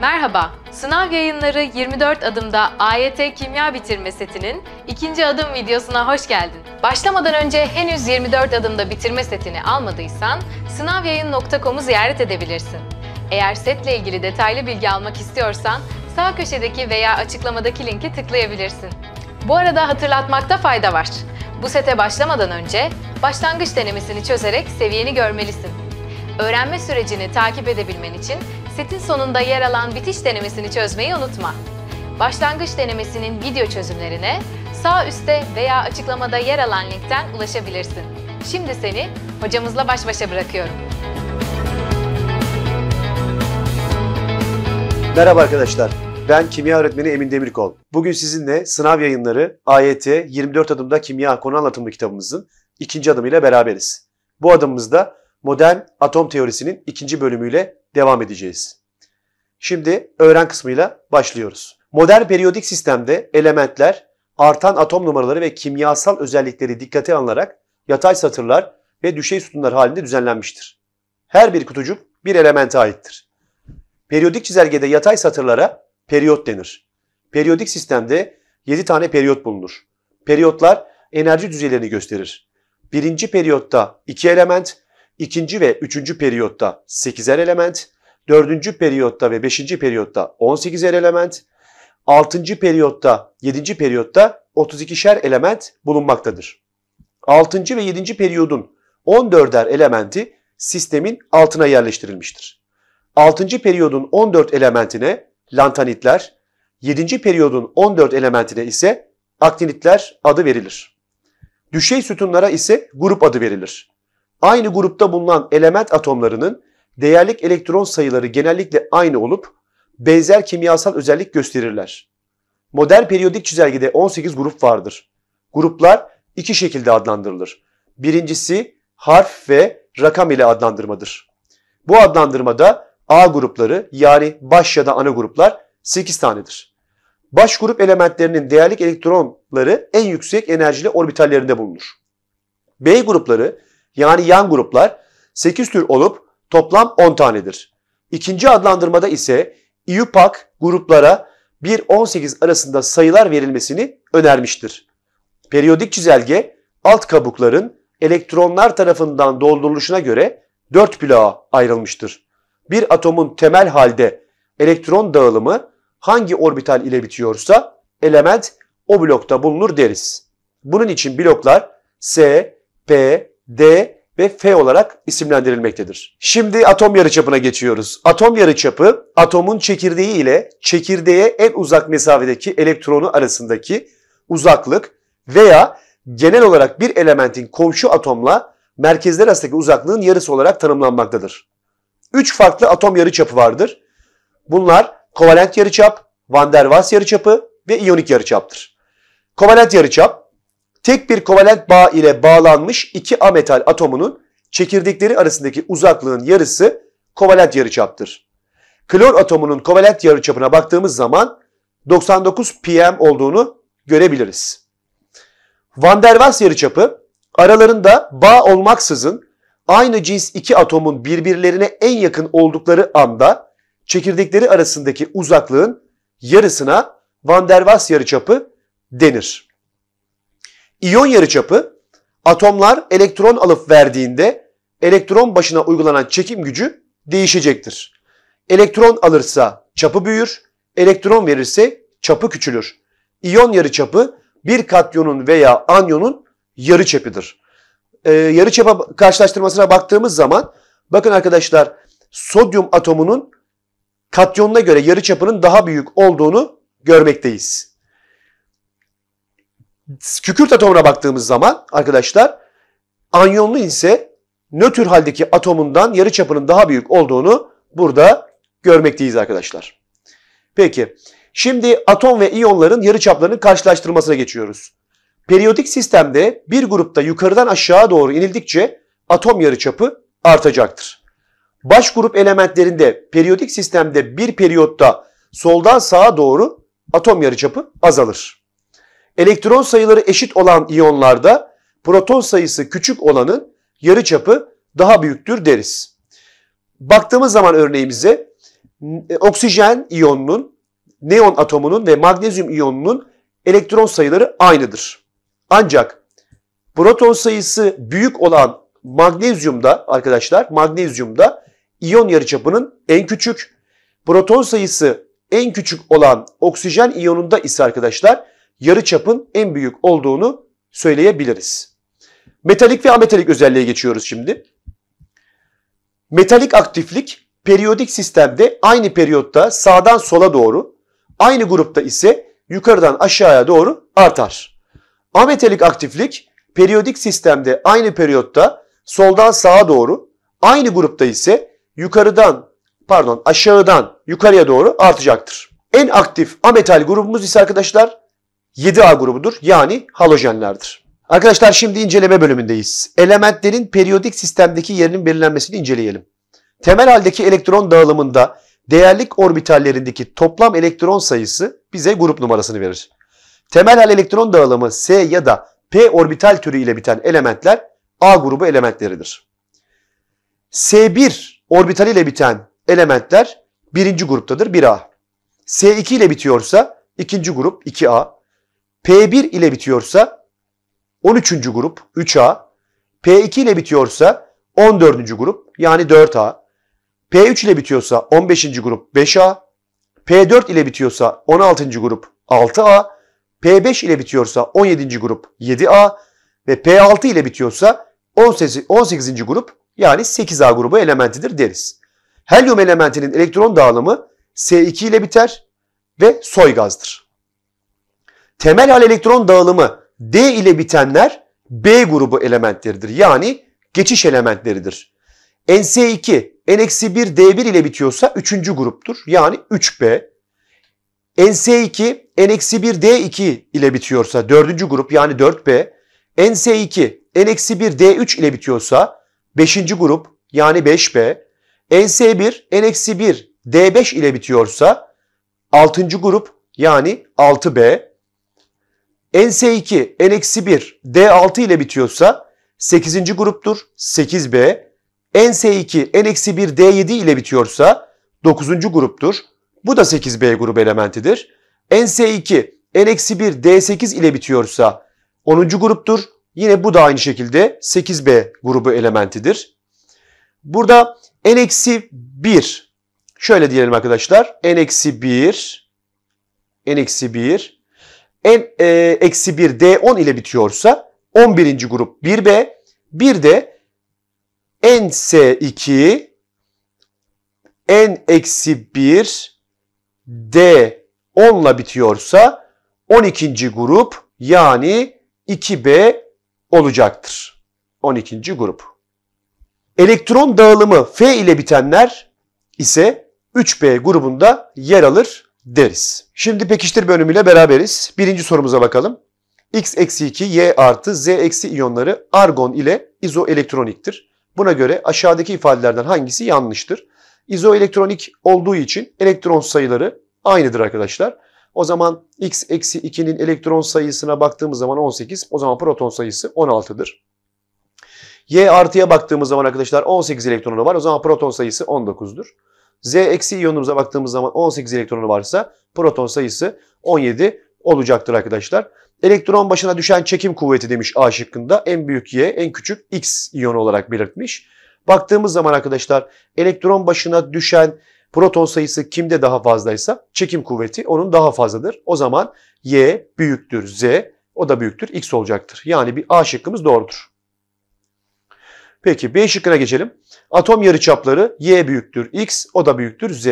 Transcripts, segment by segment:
Merhaba, Sınav Yayınları 24 adımda AYT Kimya Bitirme setinin ikinci adım videosuna hoş geldin. Başlamadan önce henüz 24 adımda bitirme setini almadıysan sınavyayın.com'u ziyaret edebilirsin. Eğer setle ilgili detaylı bilgi almak istiyorsan sağ köşedeki veya açıklamadaki linki tıklayabilirsin. Bu arada hatırlatmakta fayda var. Bu sete başlamadan önce başlangıç denemesini çözerek seviyeni görmelisin. Öğrenme sürecini takip edebilmen için Setin sonunda yer alan bitiş denemesini çözmeyi unutma. Başlangıç denemesinin video çözümlerine sağ üstte veya açıklamada yer alan linkten ulaşabilirsin. Şimdi seni hocamızla baş başa bırakıyorum. Merhaba arkadaşlar. Ben kimya öğretmeni Emin Demirkol. Bugün sizinle sınav yayınları AYT 24 adımda kimya konu anlatımı kitabımızın ikinci adımıyla beraberiz. Bu adımımızda modern atom teorisinin ikinci bölümüyle devam edeceğiz. Şimdi öğren kısmıyla başlıyoruz. Modern periyodik sistemde elementler artan atom numaraları ve kimyasal özellikleri dikkate alınarak yatay satırlar ve düşey sütunlar halinde düzenlenmiştir. Her bir kutucuk bir elemente aittir. Periyodik çizelgede yatay satırlara periyot denir. Periyodik sistemde 7 tane periyot bulunur. Periyotlar enerji düzeylerini gösterir. Birinci periyotta 2 element, ikinci ve üçüncü periyotta 8'er element, dördüncü periyotta ve beşinci periyotta 18'er element, altıncı periyotta, yedinci periyotta 32'şer element bulunmaktadır. Altıncı ve yedinci periyodun 14'er elementi sistemin altına yerleştirilmiştir. Altıncı periyodun 14 elementine lantanitler, yedinci periyodun 14 elementine ise aktinitler adı verilir. Düşey sütunlara ise grup adı verilir. Aynı grupta bulunan element atomlarının değerlik elektron sayıları genellikle aynı olup benzer kimyasal özellik gösterirler. Modern periyodik çizelgide 18 grup vardır. Gruplar iki şekilde adlandırılır. Birincisi harf ve rakam ile adlandırmadır. Bu adlandırmada A grupları yani baş ya da ana gruplar 8 tanedir. Baş grup elementlerinin değerlik elektronları en yüksek enerjili orbitallerinde bulunur. B grupları yani yan gruplar 8 tür olup toplam 10 tanedir. İkinci adlandırmada ise IUPAC gruplara 1-18 arasında sayılar verilmesini önermiştir. Periyodik çizelge alt kabukların elektronlar tarafından dolduruluşuna göre 4 bloğa ayrılmıştır. Bir atomun temel halde elektron dağılımı hangi orbital ile bitiyorsa element o blokta bulunur deriz. Bunun için bloklar S, P, D ve F olarak isimlendirilmektedir. Şimdi atom yarıçapına geçiyoruz. Atom yarıçapı atomun çekirdeği ile çekirdeğe en uzak mesafedeki elektronu arasındaki uzaklık veya genel olarak bir elementin komşu atomla merkezler arasındaki uzaklığın yarısı olarak tanımlanmaktadır. Üç farklı atom yarıçapı vardır. Bunlar kovalent yarıçap, van der Waals yarıçapı ve iyonik yarıçaptır. Kovalent yarıçap tek bir kovalent bağ ile bağlanmış iki ametal atomunun çekirdekleri arasındaki uzaklığın yarısı kovalent yarıçaptır. Klor atomunun kovalent yarıçapına baktığımız zaman 99 pm olduğunu görebiliriz. Van der Waals yarıçapı aralarında bağ olmaksızın aynı cins iki atomun birbirlerine en yakın oldukları anda çekirdekleri arasındaki uzaklığın yarısına Van der Waals yarıçapı denir. İyon yarıçapı atomlar elektron alıp verdiğinde elektron başına uygulanan çekim gücü değişecektir. Elektron alırsa çapı büyür, elektron verirse çapı küçülür. İyon yarıçapı bir katyonun veya anyonun yarıçapıdır. Ee, yarıçapa karşılaştırmasına baktığımız zaman bakın arkadaşlar sodyum atomunun katyonuna göre yarıçapının daha büyük olduğunu görmekteyiz kükürt atomuna baktığımız zaman arkadaşlar anyonlu ise nötr haldeki atomundan yarı çapının daha büyük olduğunu burada görmekteyiz arkadaşlar. Peki şimdi atom ve iyonların yarı çaplarının karşılaştırmasına geçiyoruz. Periyodik sistemde bir grupta yukarıdan aşağı doğru inildikçe atom yarıçapı artacaktır. Baş grup elementlerinde periyodik sistemde bir periyotta soldan sağa doğru atom yarıçapı azalır elektron sayıları eşit olan iyonlarda proton sayısı küçük olanın yarıçapı daha büyüktür deriz. Baktığımız zaman örneğimize e, oksijen iyonunun, neon atomunun ve magnezyum iyonunun elektron sayıları aynıdır. Ancak proton sayısı büyük olan magnezyumda arkadaşlar magnezyumda iyon yarıçapının en küçük, proton sayısı en küçük olan oksijen iyonunda ise arkadaşlar yarı çapın en büyük olduğunu söyleyebiliriz. Metalik ve ametalik özelliğe geçiyoruz şimdi. Metalik aktiflik periyodik sistemde aynı periyotta sağdan sola doğru, aynı grupta ise yukarıdan aşağıya doğru artar. Ametalik aktiflik periyodik sistemde aynı periyotta soldan sağa doğru, aynı grupta ise yukarıdan pardon aşağıdan yukarıya doğru artacaktır. En aktif ametal grubumuz ise arkadaşlar 7A grubudur yani halojenlerdir. Arkadaşlar şimdi inceleme bölümündeyiz. Elementlerin periyodik sistemdeki yerinin belirlenmesini inceleyelim. Temel haldeki elektron dağılımında değerlik orbitallerindeki toplam elektron sayısı bize grup numarasını verir. Temel hal elektron dağılımı S ya da P orbital türü ile biten elementler A grubu elementleridir. S1 orbital ile biten elementler birinci gruptadır 1A. S2 ile bitiyorsa ikinci grup 2A. P1 ile bitiyorsa 13. grup 3A, P2 ile bitiyorsa 14. grup yani 4A, P3 ile bitiyorsa 15. grup 5A, P4 ile bitiyorsa 16. grup 6A, P5 ile bitiyorsa 17. grup 7A ve P6 ile bitiyorsa 18. grup yani 8A grubu elementidir deriz. Helyum elementinin elektron dağılımı S2 ile biter ve soy gazdır temel hal elektron dağılımı D ile bitenler B grubu elementleridir. Yani geçiş elementleridir. NS2, N-1, D1 ile bitiyorsa 3. gruptur. Yani 3B. NS2, N-1, D2 ile bitiyorsa 4. grup yani 4B. NS2, N-1, D3 ile bitiyorsa 5. grup yani 5B. NS1, N-1, D5 ile bitiyorsa 6. grup yani 6B. NS2, N-1, D6 ile bitiyorsa 8. gruptur 8B. NS2, N-1, D7 ile bitiyorsa 9. gruptur. Bu da 8B grubu elementidir. NS2, N-1, D8 ile bitiyorsa 10. gruptur. Yine bu da aynı şekilde 8B grubu elementidir. Burada N-1 şöyle diyelim arkadaşlar. N-1 N-1 n e, eksi 1 D10 ile bitiyorsa 11. grup 1B bir de n s 2 N eksi 1 D 10 ile bitiyorsa 12. grup yani 2B olacaktır. 12. grup. Elektron dağılımı F ile bitenler ise 3B grubunda yer alır deriz. Şimdi pekiştir bölümüyle beraberiz. Birinci sorumuza bakalım. X eksi 2, Y artı Z eksi iyonları argon ile izoelektroniktir. Buna göre aşağıdaki ifadelerden hangisi yanlıştır? İzoelektronik olduğu için elektron sayıları aynıdır arkadaşlar. O zaman x eksi 2'nin elektron sayısına baktığımız zaman 18, o zaman proton sayısı 16'dır. Y artıya baktığımız zaman arkadaşlar 18 elektronu var, o zaman proton sayısı 19'dur. Z eksi iyonumuza baktığımız zaman 18 elektronu varsa proton sayısı 17 olacaktır arkadaşlar. Elektron başına düşen çekim kuvveti demiş A şıkkında. En büyük Y, en küçük X iyonu olarak belirtmiş. Baktığımız zaman arkadaşlar elektron başına düşen proton sayısı kimde daha fazlaysa çekim kuvveti onun daha fazladır. O zaman Y büyüktür Z, o da büyüktür X olacaktır. Yani bir A şıkkımız doğrudur. Peki B şıkkına geçelim. Atom yarıçapları y büyüktür x, o da büyüktür z.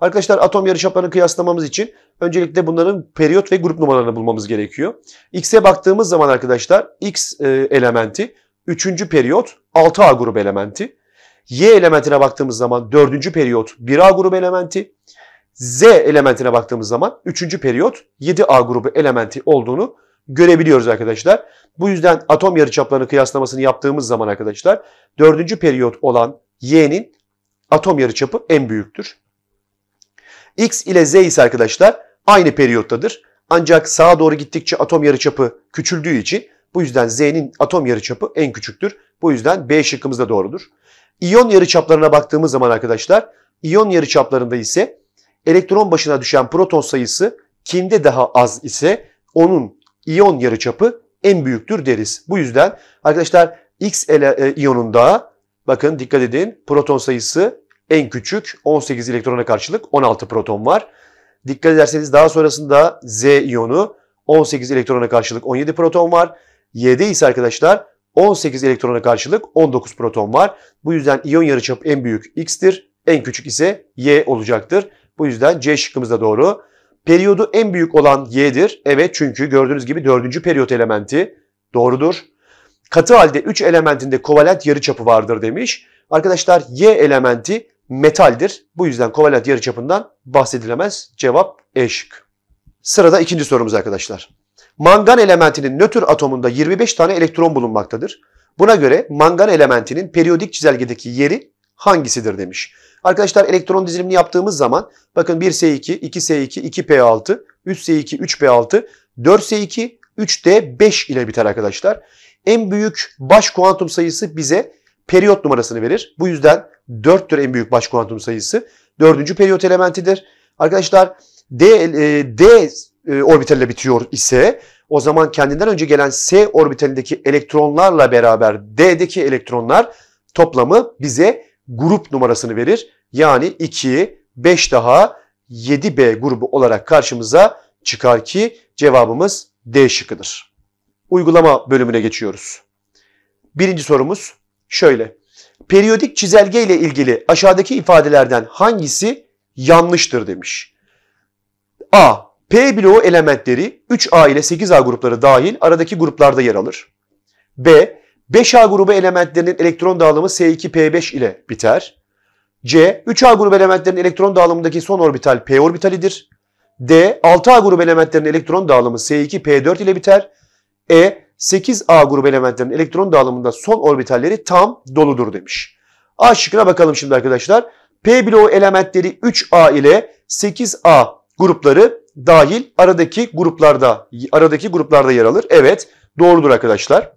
Arkadaşlar atom yarıçaplarını kıyaslamamız için öncelikle bunların periyot ve grup numaralarını bulmamız gerekiyor. X'e baktığımız zaman arkadaşlar x e, elementi 3. periyot 6A grup elementi. Y elementine baktığımız zaman 4. periyot 1A grup elementi. Z elementine baktığımız zaman 3. periyot 7A grubu elementi olduğunu görebiliyoruz arkadaşlar. Bu yüzden atom yarıçaplarını kıyaslamasını yaptığımız zaman arkadaşlar dördüncü periyot olan Y'nin atom yarıçapı en büyüktür. X ile Z ise arkadaşlar aynı periyottadır. Ancak sağa doğru gittikçe atom yarıçapı küçüldüğü için bu yüzden Z'nin atom yarıçapı en küçüktür. Bu yüzden B şıkkımız da doğrudur. İyon yarıçaplarına baktığımız zaman arkadaşlar iyon yarıçaplarında ise elektron başına düşen proton sayısı kimde daha az ise onun iyon yarıçapı en büyüktür deriz. Bu yüzden arkadaşlar X ele, e, iyonunda bakın dikkat edin proton sayısı en küçük 18 elektrona karşılık 16 proton var. Dikkat ederseniz daha sonrasında Z iyonu 18 elektrona karşılık 17 proton var. Y ise arkadaşlar 18 elektrona karşılık 19 proton var. Bu yüzden iyon yarıçapı en büyük X'tir. En küçük ise Y olacaktır. Bu yüzden C şıkkımız da doğru. Periyodu en büyük olan Y'dir. Evet çünkü gördüğünüz gibi dördüncü periyot elementi. Doğrudur. Katı halde 3 elementinde kovalent yarıçapı vardır demiş. Arkadaşlar Y elementi metaldir. Bu yüzden kovalent yarıçapından bahsedilemez. Cevap E Sırada ikinci sorumuz arkadaşlar. Mangan elementinin nötr atomunda 25 tane elektron bulunmaktadır. Buna göre mangan elementinin periyodik çizelgedeki yeri hangisidir demiş. Arkadaşlar elektron dizilimini yaptığımız zaman bakın 1S2, 2S2, 2P6, 3S2, 3P6, 4S2, 3D5 ile biter arkadaşlar. En büyük baş kuantum sayısı bize periyot numarasını verir. Bu yüzden 4'tür en büyük baş kuantum sayısı. 4. periyot elementidir. Arkadaşlar D, e, D e, orbitalle bitiyor ise o zaman kendinden önce gelen S orbitalindeki elektronlarla beraber D'deki elektronlar toplamı bize grup numarasını verir. Yani 2, 5 daha 7B grubu olarak karşımıza çıkar ki cevabımız D şıkkıdır. Uygulama bölümüne geçiyoruz. Birinci sorumuz şöyle. Periyodik çizelge ile ilgili aşağıdaki ifadelerden hangisi yanlıştır demiş. A. P bloğu elementleri 3A ile 8A grupları dahil aradaki gruplarda yer alır. B. 5A grubu elementlerinin elektron dağılımı S2P5 ile biter. C. 3A grubu elementlerin elektron dağılımındaki son orbital P orbitalidir. D. 6A grubu elementlerin elektron dağılımı S2P4 ile biter. E. 8A grubu elementlerin elektron dağılımında son orbitalleri tam doludur demiş. A şıkkına bakalım şimdi arkadaşlar. P bloğu elementleri 3A ile 8A grupları dahil aradaki gruplarda aradaki gruplarda yer alır. Evet, doğrudur arkadaşlar.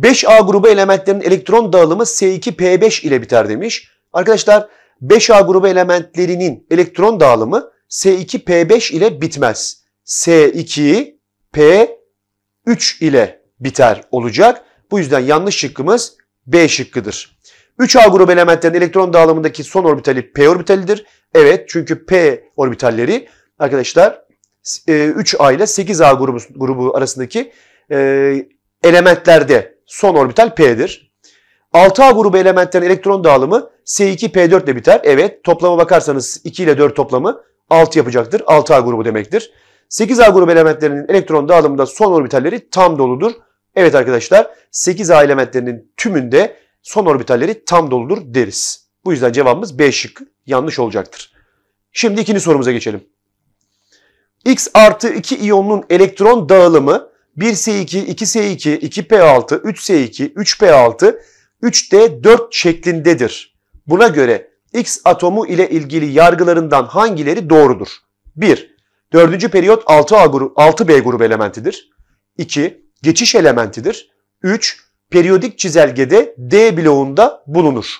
5A grubu elementlerin elektron dağılımı S2P5 ile biter demiş. Arkadaşlar 5A grubu elementlerinin elektron dağılımı S2P5 ile bitmez. S2P3 ile biter olacak. Bu yüzden yanlış şıkkımız B şıkkıdır. 3A grubu elementlerin elektron dağılımındaki son orbitali P orbitalidir. Evet çünkü P orbitalleri arkadaşlar 3A e, ile 8A grubu, grubu arasındaki e, elementlerde son orbital P'dir. 6A grubu elementlerin elektron dağılımı S2P4 ile biter. Evet toplama bakarsanız 2 ile 4 toplamı 6 yapacaktır. 6A grubu demektir. 8A grubu elementlerinin elektron dağılımında son orbitalleri tam doludur. Evet arkadaşlar 8A elementlerinin tümünde son orbitalleri tam doludur deriz. Bu yüzden cevabımız B şıkkı yanlış olacaktır. Şimdi ikinci sorumuza geçelim. X artı 2 iyonunun elektron dağılımı 1S2, 2S2, 2P6, 3S2, 3P6, 3D4 şeklindedir. Buna göre X atomu ile ilgili yargılarından hangileri doğrudur? 1. 4. periyot 6A grup, 6B grubu elementidir. 2. Geçiş elementidir. 3. Periyodik çizelgede D bloğunda bulunur.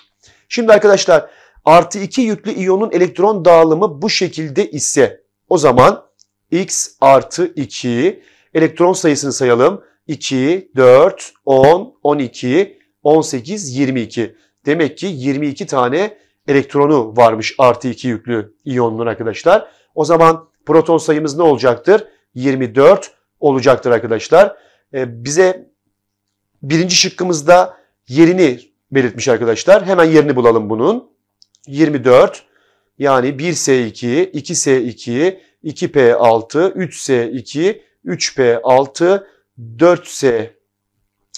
Şimdi arkadaşlar artı 2 yüklü iyonun elektron dağılımı bu şekilde ise o zaman X artı 2 Elektron sayısını sayalım. 2, 4, 10, 12, 18, 22. Demek ki 22 tane elektronu varmış artı 2 yüklü iyonun arkadaşlar. O zaman proton sayımız ne olacaktır? 24 olacaktır arkadaşlar. Ee, bize birinci şıkkımızda yerini belirtmiş arkadaşlar. Hemen yerini bulalım bunun. 24 yani 1S2, 2S2, 2P6, 3S2, 3P 6, 4S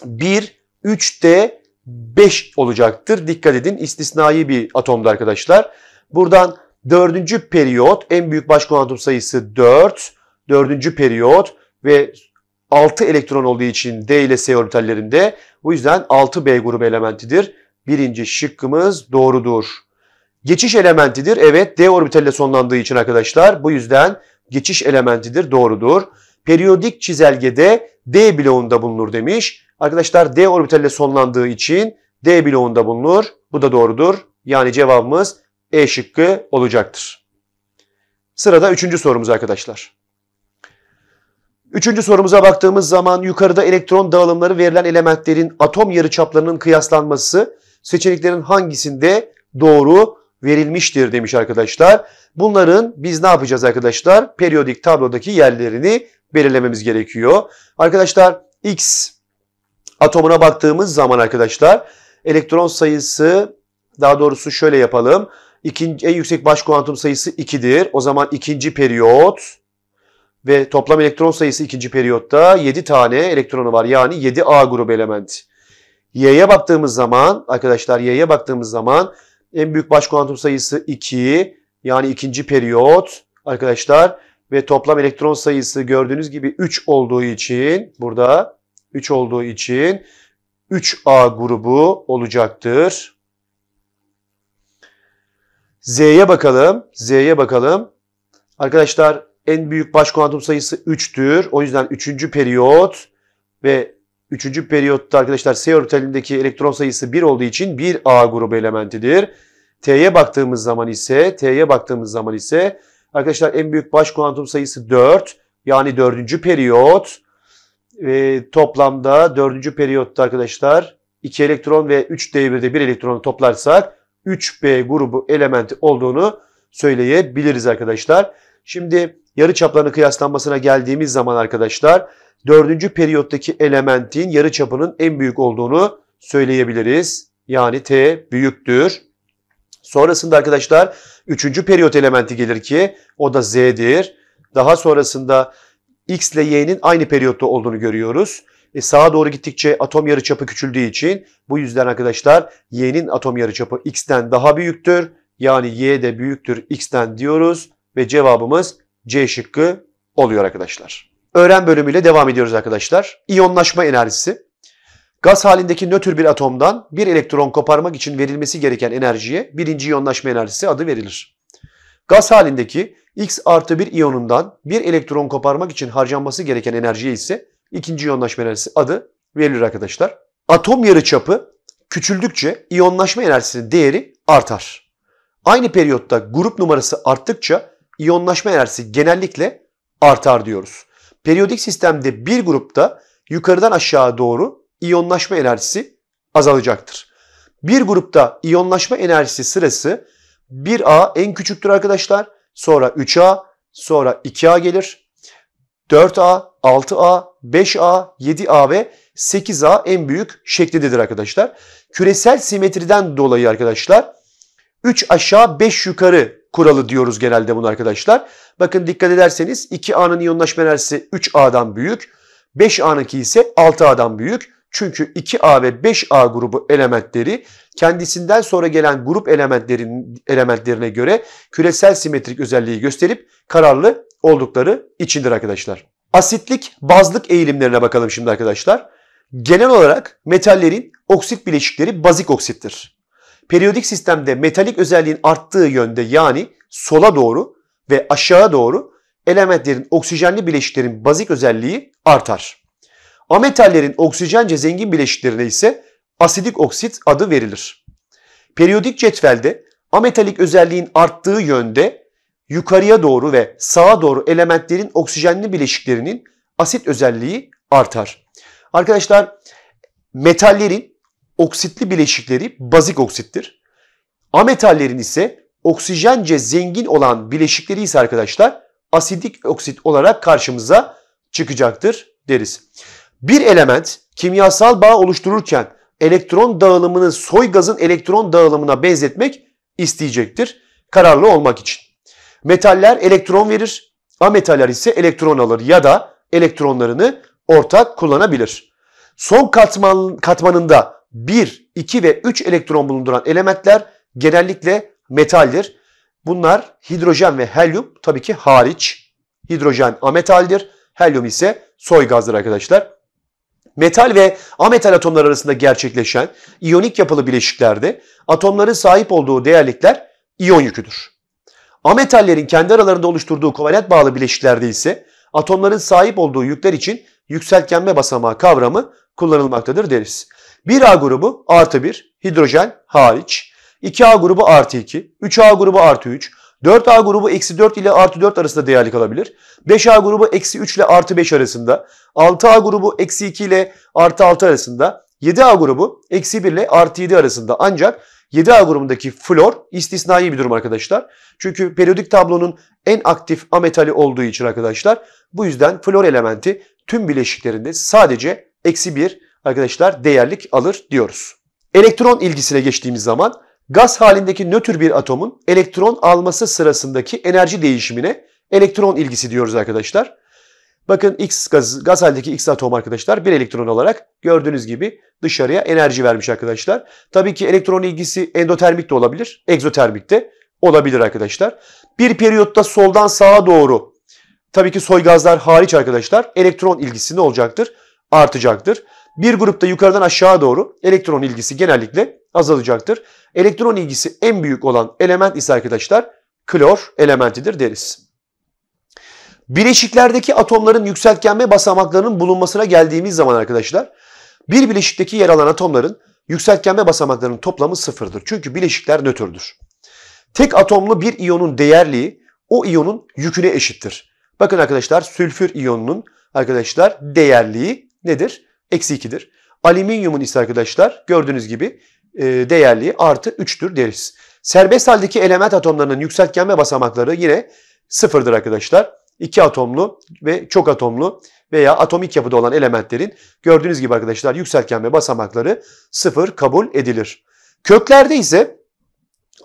1, 3D 5 olacaktır. Dikkat edin istisnai bir atomda arkadaşlar. Buradan dördüncü periyot en büyük baş kuantum sayısı 4. Dördüncü periyot ve 6 elektron olduğu için D ile S orbitallerinde. Bu yüzden 6B grubu elementidir. Birinci şıkkımız doğrudur. Geçiş elementidir. Evet D orbitalle sonlandığı için arkadaşlar. Bu yüzden geçiş elementidir. Doğrudur periyodik çizelgede D bloğunda bulunur demiş. Arkadaşlar D orbitalle sonlandığı için D bloğunda bulunur. Bu da doğrudur. Yani cevabımız E şıkkı olacaktır. Sırada üçüncü sorumuz arkadaşlar. Üçüncü sorumuza baktığımız zaman yukarıda elektron dağılımları verilen elementlerin atom yarıçaplarının kıyaslanması seçeneklerin hangisinde doğru verilmiştir demiş arkadaşlar. Bunların biz ne yapacağız arkadaşlar? Periyodik tablodaki yerlerini belirlememiz gerekiyor. Arkadaşlar X atomuna baktığımız zaman arkadaşlar elektron sayısı daha doğrusu şöyle yapalım. İkinci, en yüksek baş kuantum sayısı 2'dir. O zaman ikinci periyot ve toplam elektron sayısı ikinci periyotta 7 tane elektronu var. Yani 7A grubu elementi. Y'ye baktığımız zaman arkadaşlar Y'ye baktığımız zaman en büyük baş kuantum sayısı 2 yani ikinci periyot arkadaşlar ve toplam elektron sayısı gördüğünüz gibi 3 olduğu için burada 3 olduğu için 3A grubu olacaktır. Z'ye bakalım. Z'ye bakalım. Arkadaşlar en büyük baş kuantum sayısı 3'tür. O yüzden 3. periyot ve 3. periyotta arkadaşlar S orbitalindeki elektron sayısı 1 olduğu için 1A grubu elementidir. T'ye baktığımız zaman ise T'ye baktığımız zaman ise Arkadaşlar en büyük baş kuantum sayısı 4. Yani dördüncü periyot. E, toplamda dördüncü periyotta arkadaşlar 2 elektron ve 3 D1'de 1 elektronu toplarsak 3B grubu elementi olduğunu söyleyebiliriz arkadaşlar. Şimdi yarı çaplarının kıyaslanmasına geldiğimiz zaman arkadaşlar dördüncü periyottaki elementin yarı çapının en büyük olduğunu söyleyebiliriz. Yani T büyüktür. Sonrasında arkadaşlar üçüncü periyot elementi gelir ki o da Z'dir. Daha sonrasında X ile Y'nin aynı periyotta olduğunu görüyoruz. E sağa doğru gittikçe atom yarıçapı küçüldüğü için bu yüzden arkadaşlar Y'nin atom yarıçapı X'ten daha büyüktür. Yani Y de büyüktür X'ten diyoruz ve cevabımız C şıkkı oluyor arkadaşlar. Öğren bölümüyle devam ediyoruz arkadaşlar. İyonlaşma enerjisi. Gaz halindeki nötr bir atomdan bir elektron koparmak için verilmesi gereken enerjiye birinci iyonlaşma enerjisi adı verilir. Gaz halindeki X artı bir iyonundan bir elektron koparmak için harcanması gereken enerjiye ise ikinci iyonlaşma enerjisi adı verilir arkadaşlar. Atom yarıçapı küçüldükçe iyonlaşma enerjisinin değeri artar. Aynı periyotta grup numarası arttıkça iyonlaşma enerjisi genellikle artar diyoruz. Periyodik sistemde bir grupta yukarıdan aşağı doğru iyonlaşma enerjisi azalacaktır. Bir grupta iyonlaşma enerjisi sırası 1A en küçüktür arkadaşlar. Sonra 3A, sonra 2A gelir. 4A, 6A, 5A, 7A ve 8A en büyük şeklindedir arkadaşlar. Küresel simetriden dolayı arkadaşlar 3 aşağı 5 yukarı kuralı diyoruz genelde bunu arkadaşlar. Bakın dikkat ederseniz 2A'nın iyonlaşma enerjisi 3A'dan büyük. 5A'nınki ise 6A'dan büyük. Çünkü 2A ve 5A grubu elementleri kendisinden sonra gelen grup elementlerin elementlerine göre küresel simetrik özelliği gösterip kararlı oldukları içindir arkadaşlar. Asitlik, bazlık eğilimlerine bakalım şimdi arkadaşlar. Genel olarak metallerin oksit bileşikleri bazik oksittir. Periyodik sistemde metalik özelliğin arttığı yönde yani sola doğru ve aşağı doğru elementlerin oksijenli bileşiklerin bazik özelliği artar. Ametallerin oksijence zengin bileşiklerine ise asidik oksit adı verilir. Periyodik cetvelde ametalik özelliğin arttığı yönde yukarıya doğru ve sağa doğru elementlerin oksijenli bileşiklerinin asit özelliği artar. Arkadaşlar metallerin oksitli bileşikleri bazik oksittir. Ametallerin ise oksijence zengin olan bileşikleri ise arkadaşlar asidik oksit olarak karşımıza çıkacaktır deriz. Bir element kimyasal bağ oluştururken elektron dağılımını soy gazın elektron dağılımına benzetmek isteyecektir kararlı olmak için. Metaller elektron verir, ametaller ise elektron alır ya da elektronlarını ortak kullanabilir. Son katman, katmanında 1, 2 ve 3 elektron bulunduran elementler genellikle metaldir. Bunlar hidrojen ve helyum tabii ki hariç. Hidrojen ametaldir, helyum ise soy gazdır arkadaşlar metal ve ametal atomlar arasında gerçekleşen iyonik yapılı bileşiklerde atomların sahip olduğu değerlikler iyon yüküdür. Ametallerin kendi aralarında oluşturduğu kovalent bağlı bileşiklerde ise atomların sahip olduğu yükler için yükseltgenme basamağı kavramı kullanılmaktadır deriz. 1A grubu artı 1, hidrojen hariç, 2A grubu artı 2, 3A grubu artı 3, 4A grubu eksi 4 ile artı 4 arasında değerli kalabilir. 5A grubu eksi 3 ile artı 5 arasında. 6A grubu eksi 2 ile artı 6 arasında. 7A grubu eksi 1 ile artı 7 arasında. Ancak 7A grubundaki flor istisnai bir durum arkadaşlar. Çünkü periyodik tablonun en aktif ametali olduğu için arkadaşlar bu yüzden flor elementi tüm bileşiklerinde sadece eksi 1 arkadaşlar değerlik alır diyoruz. Elektron ilgisine geçtiğimiz zaman gaz halindeki nötr bir atomun elektron alması sırasındaki enerji değişimine elektron ilgisi diyoruz arkadaşlar. Bakın X gaz, gaz halindeki X atom arkadaşlar bir elektron olarak gördüğünüz gibi dışarıya enerji vermiş arkadaşlar. Tabii ki elektron ilgisi endotermik de olabilir, egzotermik de olabilir arkadaşlar. Bir periyotta soldan sağa doğru tabii ki soy gazlar hariç arkadaşlar elektron ilgisi ne olacaktır? Artacaktır. Bir grupta yukarıdan aşağı doğru elektron ilgisi genellikle azalacaktır. Elektron ilgisi en büyük olan element ise arkadaşlar klor elementidir deriz. Bileşiklerdeki atomların yükseltgen basamaklarının bulunmasına geldiğimiz zaman arkadaşlar bir bileşikteki yer alan atomların yükseltgen basamaklarının toplamı sıfırdır. Çünkü bileşikler nötrdür. Tek atomlu bir iyonun değerliği o iyonun yüküne eşittir. Bakın arkadaşlar sülfür iyonunun arkadaşlar değerliği nedir? Eksi 2'dir. Alüminyumun ise arkadaşlar gördüğünüz gibi e, değerliği artı 3'tür deriz. Serbest haldeki element atomlarının yükseltgenme basamakları yine sıfırdır arkadaşlar. İki atomlu ve çok atomlu veya atomik yapıda olan elementlerin gördüğünüz gibi arkadaşlar yükseltgenme basamakları sıfır kabul edilir. Köklerde ise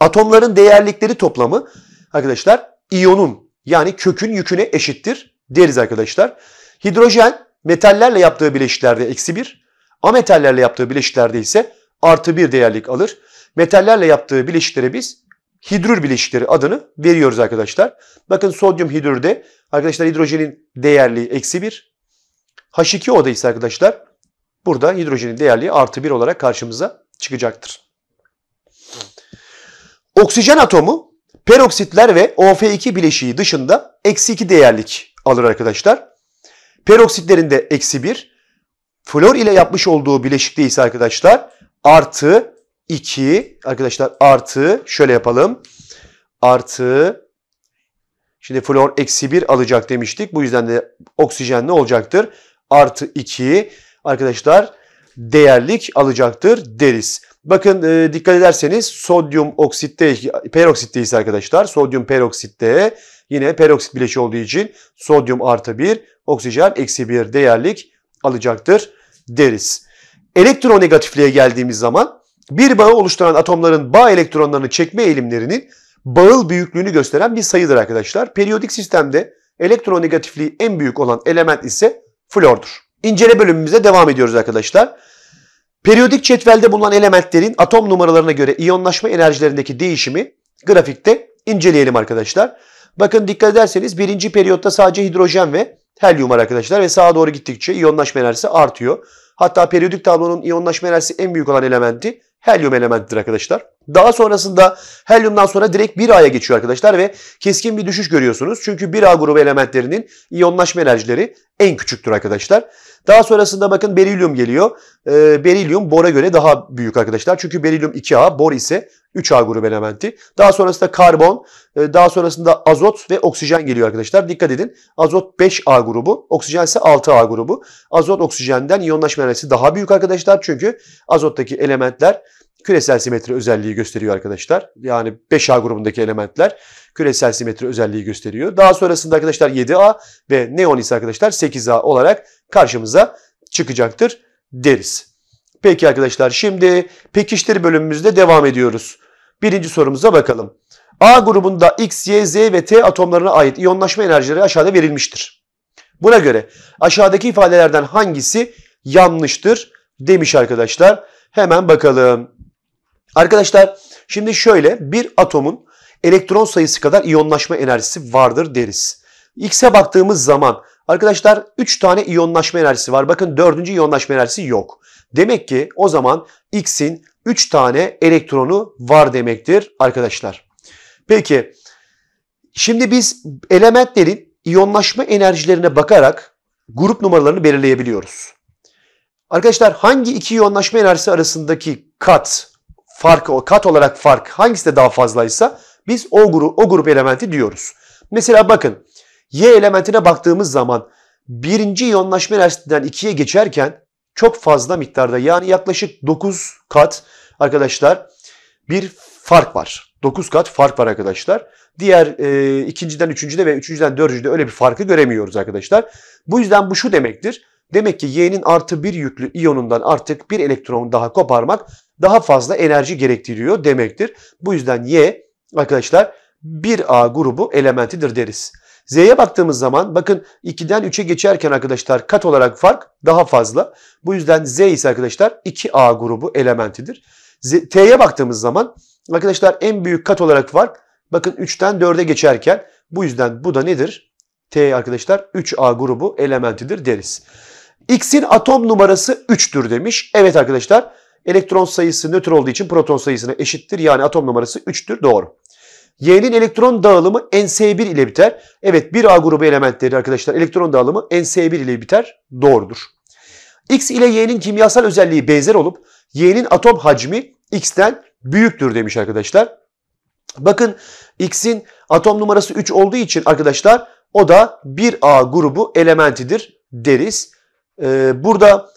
atomların değerlikleri toplamı arkadaşlar iyonun yani kökün yüküne eşittir deriz arkadaşlar. Hidrojen Metallerle yaptığı bileşiklerde eksi 1, ametallerle yaptığı bileşiklerde ise artı 1 değerlik alır. Metallerle yaptığı bileşiklere biz hidrür bileşikleri adını veriyoruz arkadaşlar. Bakın sodyum hidrürde arkadaşlar hidrojenin değerliği eksi 1. H2O'da ise arkadaşlar burada hidrojenin değerliği artı 1 olarak karşımıza çıkacaktır. Oksijen atomu peroksitler ve OF2 bileşiği dışında eksi 2 değerlik alır arkadaşlar. Peroksitlerinde eksi 1. Flor ile yapmış olduğu bileşikte ise arkadaşlar artı 2 arkadaşlar artı şöyle yapalım. Artı şimdi flor eksi 1 alacak demiştik. Bu yüzden de oksijen ne olacaktır? Artı 2 arkadaşlar değerlik alacaktır deriz. Bakın e, dikkat ederseniz sodyum oksitte, peroksitte ise arkadaşlar sodyum peroksitte yine peroksit bileşi olduğu için sodyum artı 1 oksijen eksi bir değerlik alacaktır deriz. Elektronegatifliğe geldiğimiz zaman bir bağı oluşturan atomların bağ elektronlarını çekme eğilimlerinin bağıl büyüklüğünü gösteren bir sayıdır arkadaşlar. Periyodik sistemde elektronegatifliği en büyük olan element ise flordur. İncele bölümümüze devam ediyoruz arkadaşlar. Periyodik cetvelde bulunan elementlerin atom numaralarına göre iyonlaşma enerjilerindeki değişimi grafikte inceleyelim arkadaşlar. Bakın dikkat ederseniz birinci periyotta sadece hidrojen ve Helyum arkadaşlar ve sağa doğru gittikçe iyonlaşma enerjisi artıyor. Hatta periyodik tablonun iyonlaşma enerjisi en büyük olan elementi helyum elementidir arkadaşlar. Daha sonrasında helyumdan sonra direkt 1A'ya geçiyor arkadaşlar ve keskin bir düşüş görüyorsunuz. Çünkü 1A grubu elementlerinin iyonlaşma enerjileri en küçüktür arkadaşlar. Daha sonrasında bakın berilyum geliyor. E, ee, berilyum bora göre daha büyük arkadaşlar. Çünkü berilyum 2A, bor ise 3A grubu elementi. Daha sonrasında karbon, e, daha sonrasında azot ve oksijen geliyor arkadaşlar. Dikkat edin. Azot 5A grubu, oksijen ise 6A grubu. Azot oksijenden iyonlaşma enerjisi daha büyük arkadaşlar. Çünkü azottaki elementler küresel simetri özelliği gösteriyor arkadaşlar. Yani 5A grubundaki elementler küresel simetri özelliği gösteriyor. Daha sonrasında arkadaşlar 7A ve neon ise arkadaşlar 8A olarak karşımıza çıkacaktır deriz. Peki arkadaşlar şimdi pekiştir bölümümüzde devam ediyoruz. Birinci sorumuza bakalım. A grubunda X, Y, Z ve T atomlarına ait iyonlaşma enerjileri aşağıda verilmiştir. Buna göre aşağıdaki ifadelerden hangisi yanlıştır demiş arkadaşlar. Hemen bakalım. Arkadaşlar şimdi şöyle bir atomun elektron sayısı kadar iyonlaşma enerjisi vardır deriz. X'e baktığımız zaman arkadaşlar 3 tane iyonlaşma enerjisi var. Bakın 4. iyonlaşma enerjisi yok. Demek ki o zaman X'in 3 tane elektronu var demektir arkadaşlar. Peki şimdi biz elementlerin iyonlaşma enerjilerine bakarak grup numaralarını belirleyebiliyoruz. Arkadaşlar hangi iki iyonlaşma enerjisi arasındaki kat farkı o kat olarak fark hangisi de daha fazlaysa biz o grup o grup elementi diyoruz. Mesela bakın Y elementine baktığımız zaman birinci iyonlaşma enerjisinden ikiye geçerken çok fazla miktarda yani yaklaşık 9 kat arkadaşlar bir fark var. 9 kat fark var arkadaşlar. Diğer e, ikinciden üçüncüde ve üçüncüden dördüncüde öyle bir farkı göremiyoruz arkadaşlar. Bu yüzden bu şu demektir. Demek ki Y'nin artı bir yüklü iyonundan artık bir elektron daha koparmak daha fazla enerji gerektiriyor demektir. Bu yüzden Y arkadaşlar 1A grubu elementidir deriz. Z'ye baktığımız zaman bakın 2'den 3'e geçerken arkadaşlar kat olarak fark daha fazla. Bu yüzden Z ise arkadaşlar 2A grubu elementidir. T'ye baktığımız zaman arkadaşlar en büyük kat olarak fark bakın 3'ten 4'e geçerken bu yüzden bu da nedir? T arkadaşlar 3A grubu elementidir deriz. X'in atom numarası 3'tür demiş. Evet arkadaşlar elektron sayısı nötr olduğu için proton sayısına eşittir. Yani atom numarası 3'tür. Doğru. Y'nin elektron dağılımı NS1 ile biter. Evet 1A grubu elementleri arkadaşlar elektron dağılımı NS1 ile biter. Doğrudur. X ile Y'nin kimyasal özelliği benzer olup Y'nin atom hacmi X'ten büyüktür demiş arkadaşlar. Bakın X'in atom numarası 3 olduğu için arkadaşlar o da 1A grubu elementidir deriz. Ee, burada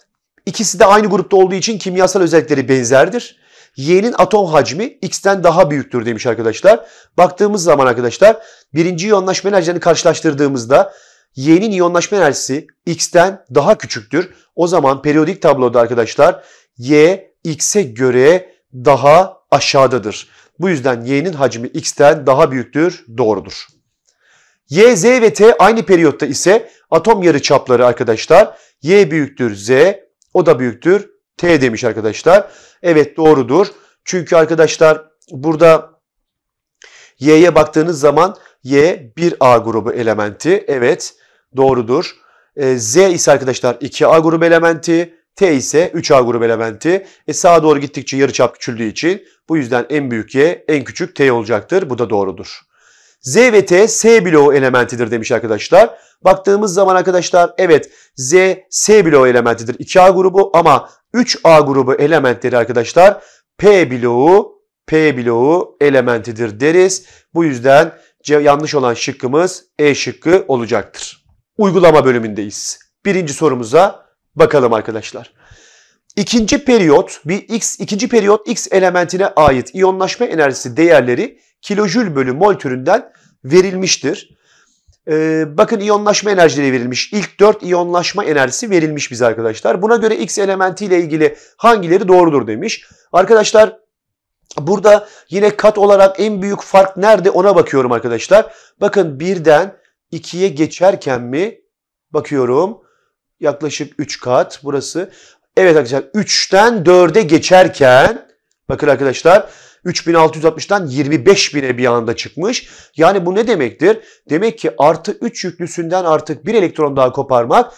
İkisi de aynı grupta olduğu için kimyasal özellikleri benzerdir. Y'nin atom hacmi X'ten daha büyüktür demiş arkadaşlar. Baktığımız zaman arkadaşlar birinci iyonlaşma enerjilerini karşılaştırdığımızda Y'nin iyonlaşma enerjisi X'ten daha küçüktür. O zaman periyodik tabloda arkadaşlar Y X'e göre daha aşağıdadır. Bu yüzden Y'nin hacmi X'ten daha büyüktür, doğrudur. Y, Z ve T aynı periyotta ise atom yarı çapları arkadaşlar Y büyüktür Z, o da büyüktür. T demiş arkadaşlar. Evet doğrudur. Çünkü arkadaşlar burada Y'ye baktığınız zaman Y 1A grubu elementi. Evet doğrudur. E, Z ise arkadaşlar 2A grubu elementi. T ise 3A grubu elementi. E sağa doğru gittikçe yarıçap küçüldüğü için bu yüzden en büyük Y en küçük T olacaktır. Bu da doğrudur. Z ve T S bloğu elementidir demiş arkadaşlar. Baktığımız zaman arkadaşlar evet Z S bloğu elementidir 2A grubu ama 3A grubu elementleri arkadaşlar P bloğu P bloğu elementidir deriz. Bu yüzden yanlış olan şıkkımız E şıkkı olacaktır. Uygulama bölümündeyiz. Birinci sorumuza bakalım arkadaşlar. İkinci periyot bir X ikinci periyot X elementine ait iyonlaşma enerjisi değerleri kilojül bölü mol türünden verilmiştir. Ee, bakın iyonlaşma enerjileri verilmiş. İlk 4 iyonlaşma enerjisi verilmiş bize arkadaşlar. Buna göre X elementiyle ilgili hangileri doğrudur demiş. Arkadaşlar burada yine kat olarak en büyük fark nerede ona bakıyorum arkadaşlar. Bakın birden 2'ye geçerken mi bakıyorum yaklaşık 3 kat burası. Evet arkadaşlar 3'ten 4'e geçerken bakın arkadaşlar 3660'dan 25.000'e bir anda çıkmış. Yani bu ne demektir? Demek ki artı 3 yüklüsünden artık bir elektron daha koparmak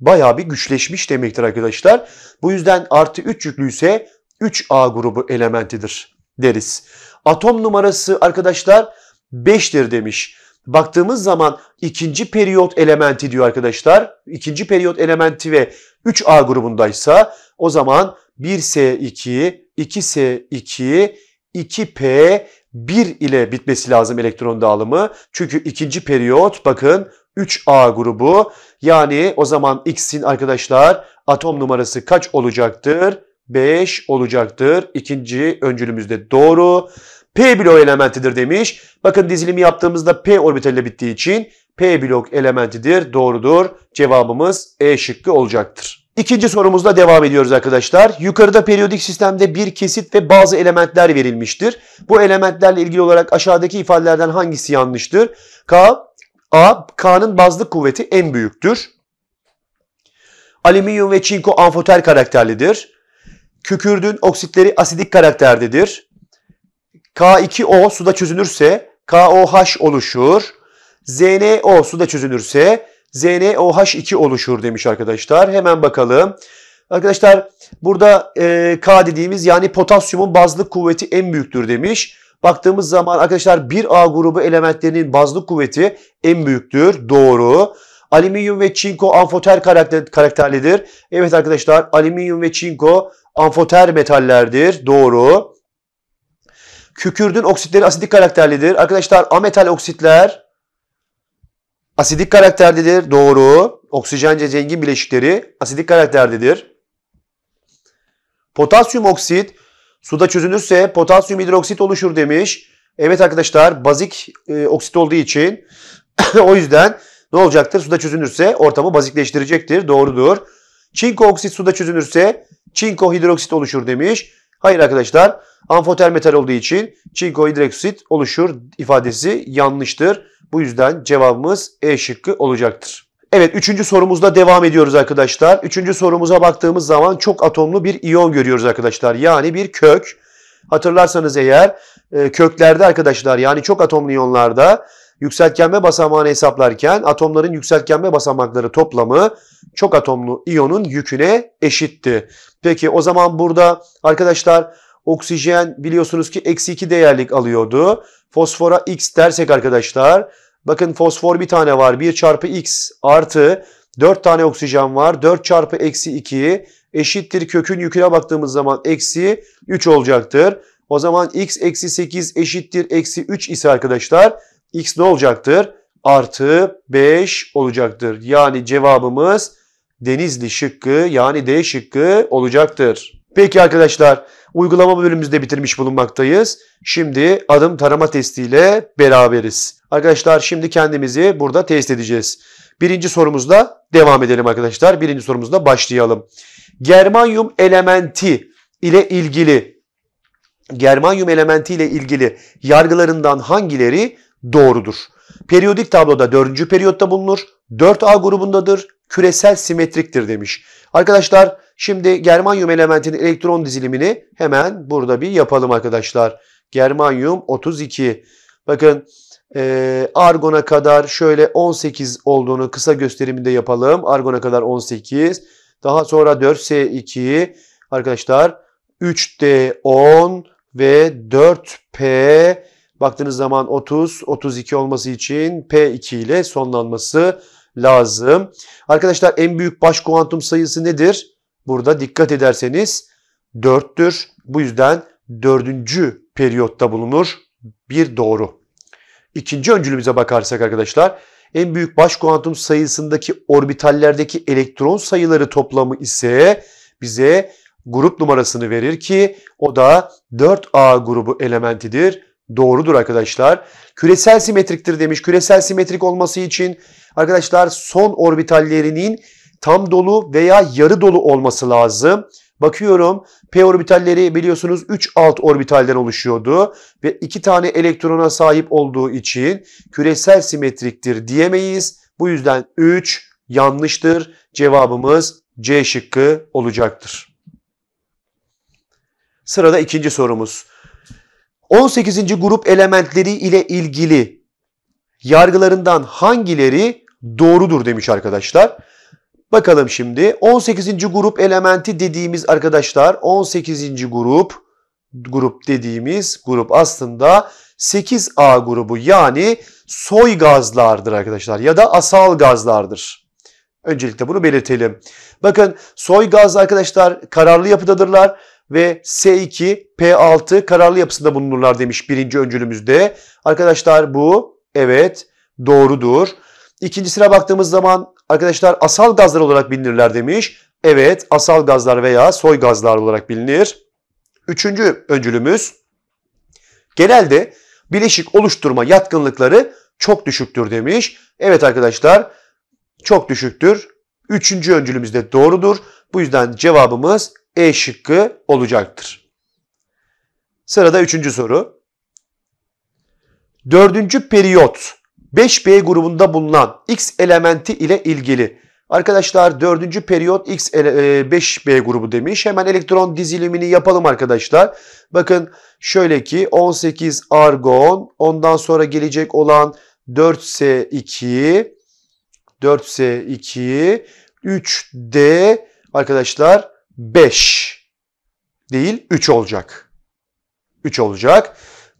bayağı bir güçleşmiş demektir arkadaşlar. Bu yüzden artı 3 yüklü ise 3A grubu elementidir deriz. Atom numarası arkadaşlar 5'tir demiş. Baktığımız zaman ikinci periyot elementi diyor arkadaşlar. İkinci periyot elementi ve 3A grubundaysa o zaman 1S2, 2S2, 2P 1 ile bitmesi lazım elektron dağılımı. Çünkü ikinci periyot bakın 3A grubu. Yani o zaman X'in arkadaşlar atom numarası kaç olacaktır? 5 olacaktır. İkinci öncülümüzde doğru. P blok elementidir demiş. Bakın dizilimi yaptığımızda P orbitalle bittiği için P blok elementidir. Doğrudur. Cevabımız E şıkkı olacaktır. İkinci sorumuzla devam ediyoruz arkadaşlar. Yukarıda periyodik sistemde bir kesit ve bazı elementler verilmiştir. Bu elementlerle ilgili olarak aşağıdaki ifadelerden hangisi yanlıştır? K, A, K'nın bazlık kuvveti en büyüktür. Alüminyum ve çinko amfoter karakterlidir. Kükürdün oksitleri asidik karakterdedir. K2O suda çözünürse KOH oluşur. ZNO suda çözünürse ZNOH2 oluşur demiş arkadaşlar. Hemen bakalım. Arkadaşlar burada e, K dediğimiz yani potasyumun bazlık kuvveti en büyüktür demiş. Baktığımız zaman arkadaşlar 1A grubu elementlerinin bazlık kuvveti en büyüktür. Doğru. Alüminyum ve çinko amfoter karakter, karakterlidir. Evet arkadaşlar alüminyum ve çinko amfoter metallerdir. Doğru. Kükürdün oksitleri asidik karakterlidir. Arkadaşlar ametal oksitler Asidik karakterlidir. Doğru. Oksijence zengin bileşikleri asidik karakterlidir. Potasyum oksit suda çözünürse potasyum hidroksit oluşur demiş. Evet arkadaşlar bazik e, oksit olduğu için o yüzden ne olacaktır? Suda çözünürse ortamı bazikleştirecektir. Doğrudur. Çinko oksit suda çözünürse çinko hidroksit oluşur demiş. Hayır arkadaşlar amfoter metal olduğu için çinko hidroksit oluşur ifadesi yanlıştır. Bu yüzden cevabımız E şıkkı olacaktır. Evet üçüncü sorumuzda devam ediyoruz arkadaşlar. Üçüncü sorumuza baktığımız zaman çok atomlu bir iyon görüyoruz arkadaşlar. Yani bir kök. Hatırlarsanız eğer e, köklerde arkadaşlar yani çok atomlu iyonlarda yükseltgenme basamağını hesaplarken atomların yükseltgenme basamakları toplamı çok atomlu iyonun yüküne eşitti. Peki o zaman burada arkadaşlar oksijen biliyorsunuz ki eksi 2 değerlik alıyordu. Fosfora x dersek arkadaşlar bakın fosfor bir tane var 1 çarpı x artı 4 tane oksijen var 4 çarpı eksi 2 eşittir kökün yüküne baktığımız zaman eksi 3 olacaktır. O zaman x eksi 8 eşittir eksi 3 ise arkadaşlar x ne olacaktır? Artı 5 olacaktır. Yani cevabımız Denizli şıkkı yani D şıkkı olacaktır. Peki arkadaşlar uygulama bölümümüzde bitirmiş bulunmaktayız. Şimdi adım tarama testiyle beraberiz. Arkadaşlar şimdi kendimizi burada test edeceğiz. Birinci sorumuzla devam edelim arkadaşlar. Birinci sorumuzla başlayalım. Germanyum elementi ile ilgili germanyum elementi ile ilgili yargılarından hangileri doğrudur? Periyodik tabloda 4. periyotta bulunur, 4A grubundadır, küresel simetriktir demiş. Arkadaşlar şimdi germanyum elementinin elektron dizilimini hemen burada bir yapalım arkadaşlar. Germanyum 32. Bakın e, argona kadar şöyle 18 olduğunu kısa gösteriminde yapalım. Argona kadar 18. Daha sonra 4S2 arkadaşlar 3D10 ve 4P baktığınız zaman 30, 32 olması için P2 ile sonlanması lazım. Arkadaşlar en büyük baş kuantum sayısı nedir? Burada dikkat ederseniz 4'tür. Bu yüzden 4. periyotta bulunur. Bir doğru. İkinci öncülümüze bakarsak arkadaşlar en büyük baş kuantum sayısındaki orbitallerdeki elektron sayıları toplamı ise bize grup numarasını verir ki o da 4A grubu elementidir. Doğrudur arkadaşlar. Küresel simetriktir demiş. Küresel simetrik olması için Arkadaşlar son orbitallerinin tam dolu veya yarı dolu olması lazım. Bakıyorum P orbitalleri biliyorsunuz 3 alt orbitalden oluşuyordu ve 2 tane elektrona sahip olduğu için küresel simetriktir diyemeyiz. Bu yüzden 3 yanlıştır. Cevabımız C şıkkı olacaktır. Sırada ikinci sorumuz. 18. grup elementleri ile ilgili yargılarından hangileri doğrudur demiş arkadaşlar. Bakalım şimdi 18. grup elementi dediğimiz arkadaşlar 18. grup grup dediğimiz grup aslında 8A grubu yani soy gazlardır arkadaşlar ya da asal gazlardır. Öncelikle bunu belirtelim. Bakın soy gaz arkadaşlar kararlı yapıdadırlar ve S2, P6 kararlı yapısında bulunurlar demiş birinci öncülümüzde. Arkadaşlar bu Evet doğrudur. İkincisine baktığımız zaman arkadaşlar asal gazlar olarak bilinirler demiş. Evet asal gazlar veya soy gazlar olarak bilinir. Üçüncü öncülümüz genelde bileşik oluşturma yatkınlıkları çok düşüktür demiş. Evet arkadaşlar çok düşüktür. Üçüncü öncülümüz de doğrudur. Bu yüzden cevabımız E şıkkı olacaktır. Sırada üçüncü soru. Dördüncü periyot 5B grubunda bulunan X elementi ile ilgili. Arkadaşlar dördüncü periyot X 5B e, grubu demiş. Hemen elektron dizilimini yapalım arkadaşlar. Bakın şöyle ki 18 argon ondan sonra gelecek olan 4S2 4S2 3D arkadaşlar 5 değil 3 olacak. 3 olacak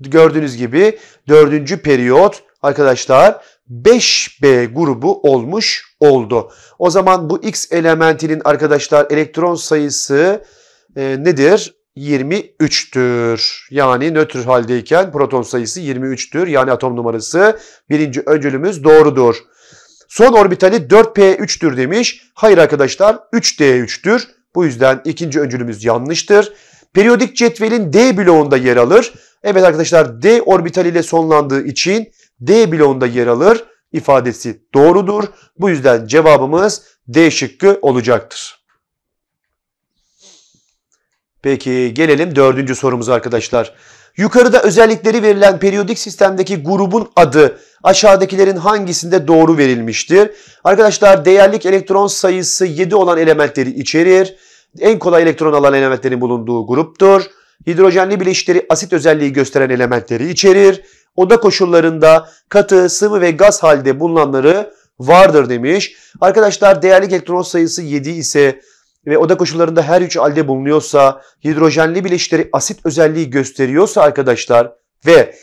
gördüğünüz gibi dördüncü periyot arkadaşlar 5B grubu olmuş oldu. O zaman bu X elementinin arkadaşlar elektron sayısı e, nedir? 23'tür. Yani nötr haldeyken proton sayısı 23'tür. Yani atom numarası birinci öncülümüz doğrudur. Son orbitali 4P3'tür demiş. Hayır arkadaşlar 3D3'tür. Bu yüzden ikinci öncülümüz yanlıştır. Periyodik cetvelin D bloğunda yer alır. Evet arkadaşlar D orbitaliyle sonlandığı için D bloğunda yer alır ifadesi doğrudur. Bu yüzden cevabımız D şıkkı olacaktır. Peki gelelim dördüncü sorumuza arkadaşlar. Yukarıda özellikleri verilen periyodik sistemdeki grubun adı aşağıdakilerin hangisinde doğru verilmiştir? Arkadaşlar değerlik elektron sayısı 7 olan elementleri içerir. En kolay elektron alan elementlerin bulunduğu gruptur hidrojenli bileşikleri asit özelliği gösteren elementleri içerir. Oda koşullarında katı, sıvı ve gaz halde bulunanları vardır demiş. Arkadaşlar değerli elektron sayısı 7 ise ve oda koşullarında her üç halde bulunuyorsa, hidrojenli bileşikleri asit özelliği gösteriyorsa arkadaşlar ve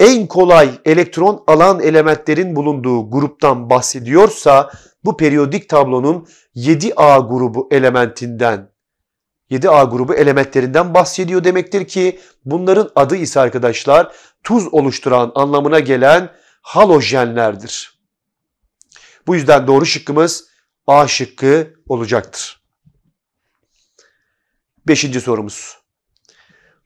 en kolay elektron alan elementlerin bulunduğu gruptan bahsediyorsa bu periyodik tablonun 7A grubu elementinden 7A grubu elementlerinden bahsediyor demektir ki bunların adı ise arkadaşlar tuz oluşturan anlamına gelen halojenlerdir. Bu yüzden doğru şıkkımız A şıkkı olacaktır. Beşinci sorumuz.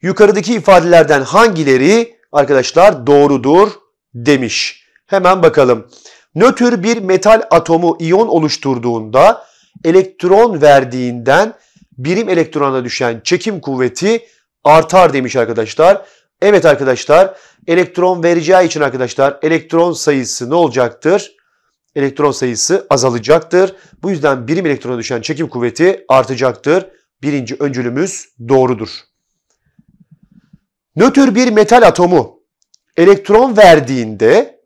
Yukarıdaki ifadelerden hangileri arkadaşlar doğrudur demiş. Hemen bakalım. Nötr bir metal atomu iyon oluşturduğunda elektron verdiğinden birim elektrona düşen çekim kuvveti artar demiş arkadaşlar. Evet arkadaşlar elektron vereceği için arkadaşlar elektron sayısı ne olacaktır? Elektron sayısı azalacaktır. Bu yüzden birim elektrona düşen çekim kuvveti artacaktır. Birinci öncülümüz doğrudur. Nötr bir metal atomu elektron verdiğinde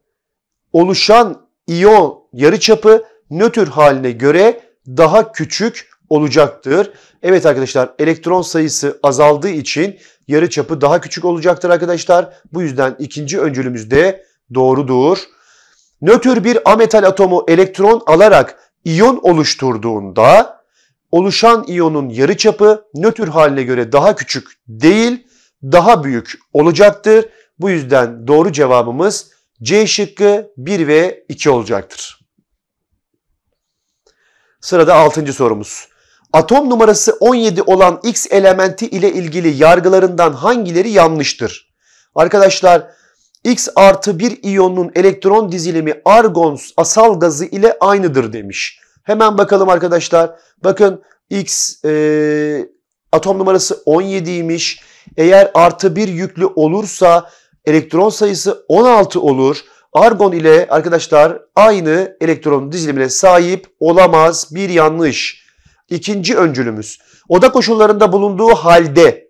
oluşan iyon yarıçapı nötr haline göre daha küçük olacaktır. Evet arkadaşlar elektron sayısı azaldığı için yarı çapı daha küçük olacaktır arkadaşlar. Bu yüzden ikinci öncülümüz de doğrudur. Nötr bir ametal atomu elektron alarak iyon oluşturduğunda oluşan iyonun yarı çapı nötr haline göre daha küçük değil daha büyük olacaktır. Bu yüzden doğru cevabımız C şıkkı 1 ve 2 olacaktır. Sırada 6. sorumuz atom numarası 17 olan X elementi ile ilgili yargılarından hangileri yanlıştır? Arkadaşlar X artı bir iyonun elektron dizilimi argon asal gazı ile aynıdır demiş. Hemen bakalım arkadaşlar. Bakın X e, atom numarası 17'ymiş. Eğer artı bir yüklü olursa elektron sayısı 16 olur. Argon ile arkadaşlar aynı elektron dizilimine sahip olamaz. Bir yanlış. İkinci öncülümüz. Oda koşullarında bulunduğu halde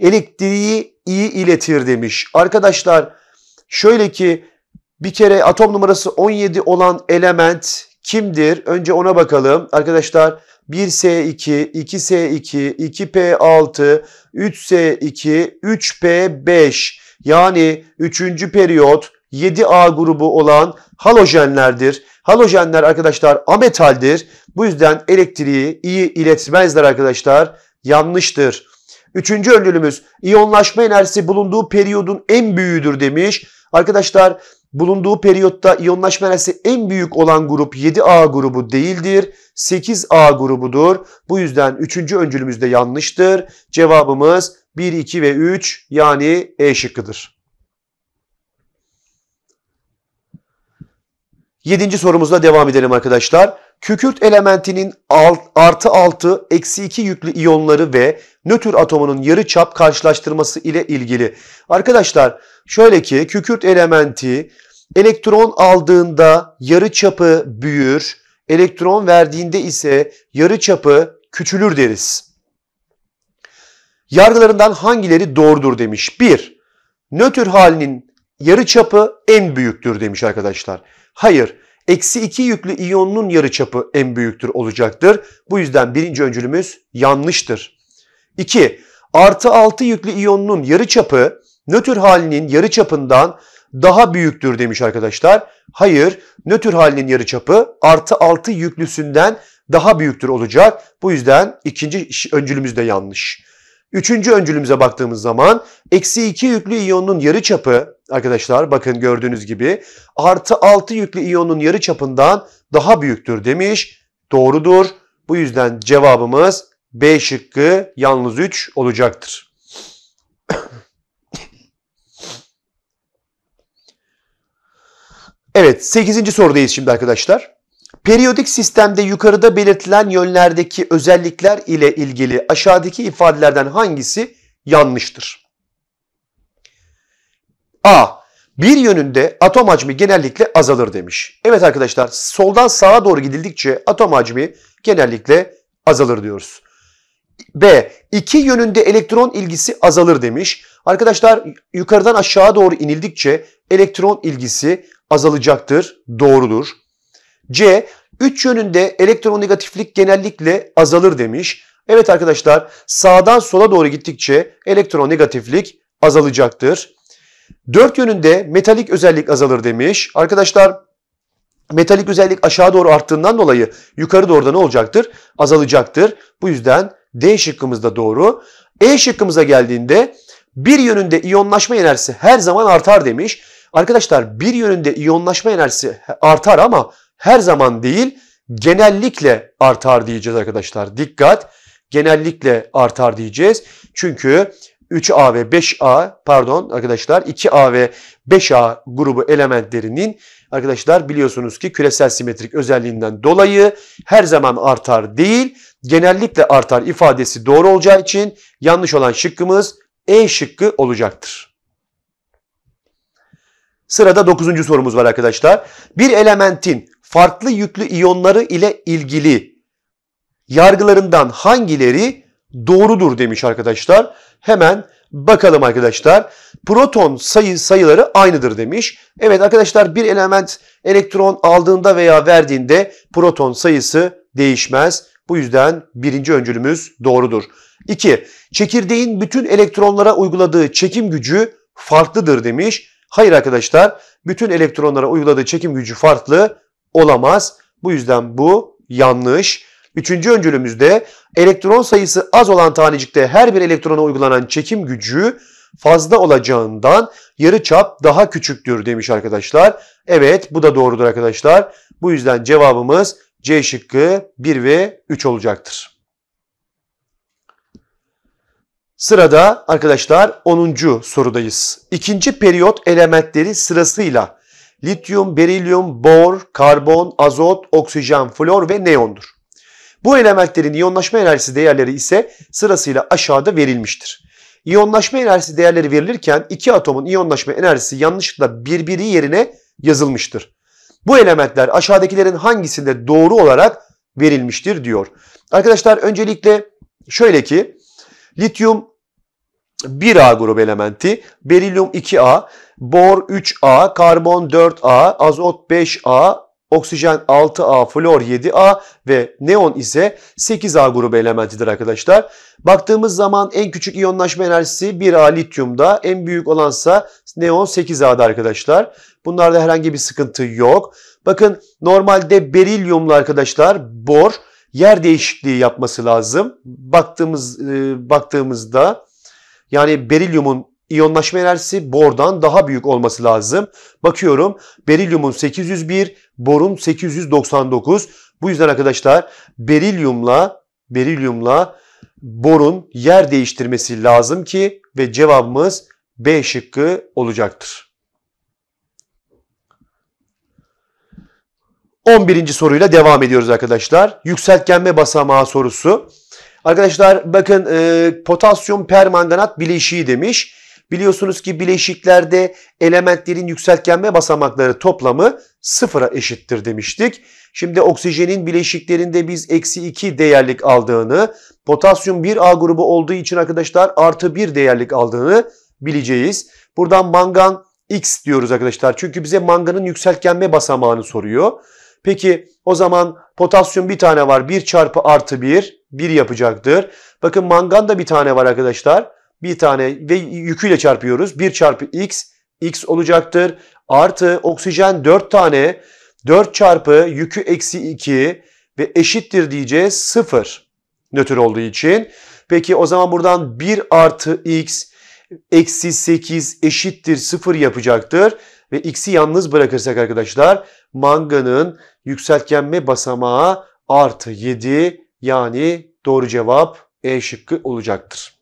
elektriği iyi iletir demiş. Arkadaşlar şöyle ki bir kere atom numarası 17 olan element kimdir? Önce ona bakalım. Arkadaşlar 1S2, 2S2, 2P6, 3S2, 3P5 yani 3. periyot 7A grubu olan halojenlerdir. Halojenler arkadaşlar ametaldir. Bu yüzden elektriği iyi iletmezler arkadaşlar. Yanlıştır. Üçüncü öncülümüz iyonlaşma enerjisi bulunduğu periyodun en büyüğüdür demiş. Arkadaşlar bulunduğu periyotta iyonlaşma enerjisi en büyük olan grup 7A grubu değildir. 8A grubudur. Bu yüzden üçüncü öncülümüz de yanlıştır. Cevabımız 1, 2 ve 3 yani E şıkkıdır. Yedinci sorumuzla devam edelim arkadaşlar. Kükürt elementinin alt, artı 6, eksi 2 yüklü iyonları ve nötr atomunun yarı çap karşılaştırması ile ilgili. Arkadaşlar şöyle ki kükürt elementi elektron aldığında yarı çapı büyür, elektron verdiğinde ise yarı çapı küçülür deriz. Yargılarından hangileri doğrudur demiş. 1. Nötr halinin yarı çapı en büyüktür demiş arkadaşlar. Hayır. Eksi 2 yüklü iyonunun yarıçapı en büyüktür olacaktır. Bu yüzden birinci öncülümüz yanlıştır. 2. Artı 6 yüklü iyonunun yarıçapı nötr halinin yarıçapından daha büyüktür demiş arkadaşlar. Hayır, nötr halinin yarıçapı artı 6 yüklüsünden daha büyüktür olacak. Bu yüzden ikinci öncülümüz de yanlış. Üçüncü öncülümüze baktığımız zaman eksi 2 yüklü iyonun yarıçapı arkadaşlar bakın gördüğünüz gibi artı 6 yüklü iyonun yarı çapından daha büyüktür demiş. Doğrudur. Bu yüzden cevabımız B şıkkı yalnız 3 olacaktır. Evet 8. sorudayız şimdi arkadaşlar. Periyodik sistemde yukarıda belirtilen yönlerdeki özellikler ile ilgili aşağıdaki ifadelerden hangisi yanlıştır? A. Bir yönünde atom hacmi genellikle azalır demiş. Evet arkadaşlar soldan sağa doğru gidildikçe atom hacmi genellikle azalır diyoruz. B. İki yönünde elektron ilgisi azalır demiş. Arkadaşlar yukarıdan aşağı doğru inildikçe elektron ilgisi azalacaktır. Doğrudur. C. Üç yönünde elektronegatiflik genellikle azalır demiş. Evet arkadaşlar sağdan sola doğru gittikçe elektronegatiflik azalacaktır. Dört yönünde metalik özellik azalır demiş. Arkadaşlar metalik özellik aşağı doğru arttığından dolayı yukarı doğru da ne olacaktır? Azalacaktır. Bu yüzden D şıkkımız da doğru. E şıkkımıza geldiğinde bir yönünde iyonlaşma enerjisi her zaman artar demiş. Arkadaşlar bir yönünde iyonlaşma enerjisi artar ama her zaman değil genellikle artar diyeceğiz arkadaşlar. Dikkat genellikle artar diyeceğiz. Çünkü 3A ve 5A pardon arkadaşlar 2A ve 5A grubu elementlerinin arkadaşlar biliyorsunuz ki küresel simetrik özelliğinden dolayı her zaman artar değil genellikle artar ifadesi doğru olacağı için yanlış olan şıkkımız E şıkkı olacaktır. Sırada 9. sorumuz var arkadaşlar. Bir elementin farklı yüklü iyonları ile ilgili yargılarından hangileri doğrudur demiş arkadaşlar. Hemen bakalım arkadaşlar. Proton sayı sayıları aynıdır demiş. Evet arkadaşlar bir element elektron aldığında veya verdiğinde proton sayısı değişmez. Bu yüzden birinci öncülümüz doğrudur. 2. Çekirdeğin bütün elektronlara uyguladığı çekim gücü farklıdır demiş. Hayır arkadaşlar bütün elektronlara uyguladığı çekim gücü farklı olamaz. Bu yüzden bu yanlış. Üçüncü öncülümüzde elektron sayısı az olan tanecikte her bir elektrona uygulanan çekim gücü fazla olacağından yarı çap daha küçüktür demiş arkadaşlar. Evet bu da doğrudur arkadaşlar. Bu yüzden cevabımız C şıkkı 1 ve 3 olacaktır. Sırada arkadaşlar 10. sorudayız. İkinci periyot elementleri sırasıyla lityum, berilyum, bor, karbon, azot, oksijen, flor ve neondur. Bu elementlerin iyonlaşma enerjisi değerleri ise sırasıyla aşağıda verilmiştir. İyonlaşma enerjisi değerleri verilirken iki atomun iyonlaşma enerjisi yanlışlıkla birbiri yerine yazılmıştır. Bu elementler aşağıdakilerin hangisinde doğru olarak verilmiştir diyor. Arkadaşlar öncelikle şöyle ki lityum 1A grubu elementi, berilyum 2A, bor 3A, karbon 4A, azot 5A, Oksijen 6A, flor 7A ve neon ise 8A grubu elementidir arkadaşlar. Baktığımız zaman en küçük iyonlaşma enerjisi 1A lityumda, en büyük olansa neon 8A'da arkadaşlar. Bunlarda herhangi bir sıkıntı yok. Bakın normalde berilyumlu arkadaşlar bor yer değişikliği yapması lazım. Baktığımız e, baktığımızda yani berilyumun iyonlaşma enerjisi bordan daha büyük olması lazım. Bakıyorum berilyumun 801, borun 899. Bu yüzden arkadaşlar berilyumla berilyumla borun yer değiştirmesi lazım ki ve cevabımız B şıkkı olacaktır. 11. soruyla devam ediyoruz arkadaşlar. Yükseltgenme basamağı sorusu. Arkadaşlar bakın e, potasyum permanganat bileşiği demiş. Biliyorsunuz ki bileşiklerde elementlerin yükseltgenme basamakları toplamı sıfıra eşittir demiştik. Şimdi oksijenin bileşiklerinde biz eksi 2 değerlik aldığını, potasyum 1A grubu olduğu için arkadaşlar artı 1 değerlik aldığını bileceğiz. Buradan mangan X diyoruz arkadaşlar. Çünkü bize manganın yükseltgenme basamağını soruyor. Peki o zaman potasyum bir tane var. 1 çarpı artı 1, 1 yapacaktır. Bakın mangan da bir tane var arkadaşlar bir tane ve yüküyle çarpıyoruz. 1 çarpı x, x olacaktır. Artı oksijen 4 tane 4 çarpı yükü eksi 2 ve eşittir diyeceğiz 0 nötr olduğu için. Peki o zaman buradan 1 artı x eksi 8 eşittir 0 yapacaktır. Ve x'i yalnız bırakırsak arkadaşlar manganın yükseltgenme basamağı artı 7 yani doğru cevap E şıkkı olacaktır.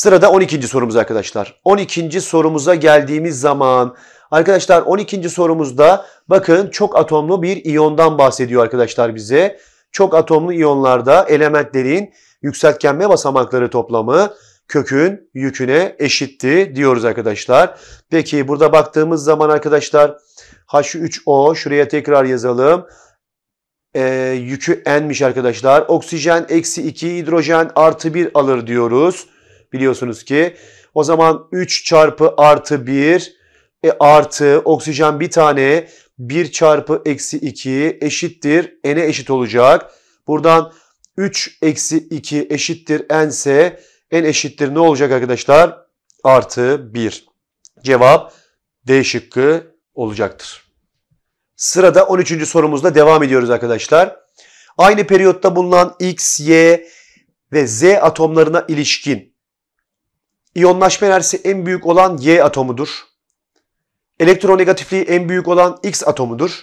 Sırada 12. sorumuz arkadaşlar. 12. sorumuza geldiğimiz zaman arkadaşlar 12. sorumuzda bakın çok atomlu bir iyondan bahsediyor arkadaşlar bize. Çok atomlu iyonlarda elementlerin yükseltgenme basamakları toplamı kökün yüküne eşitti diyoruz arkadaşlar. Peki burada baktığımız zaman arkadaşlar H3O şuraya tekrar yazalım. Ee, yükü N'miş arkadaşlar. Oksijen eksi 2 hidrojen artı 1 alır diyoruz biliyorsunuz ki. O zaman 3 çarpı artı 1 e, artı oksijen bir tane 1 çarpı eksi 2 eşittir n'e eşit olacak. Buradan 3 eksi 2 eşittir n ise n eşittir ne olacak arkadaşlar? Artı 1. Cevap D şıkkı olacaktır. Sırada 13. sorumuzla devam ediyoruz arkadaşlar. Aynı periyotta bulunan X, Y ve Z atomlarına ilişkin İyonlaşma enerjisi en büyük olan Y atomudur. Elektronegatifliği en büyük olan X atomudur.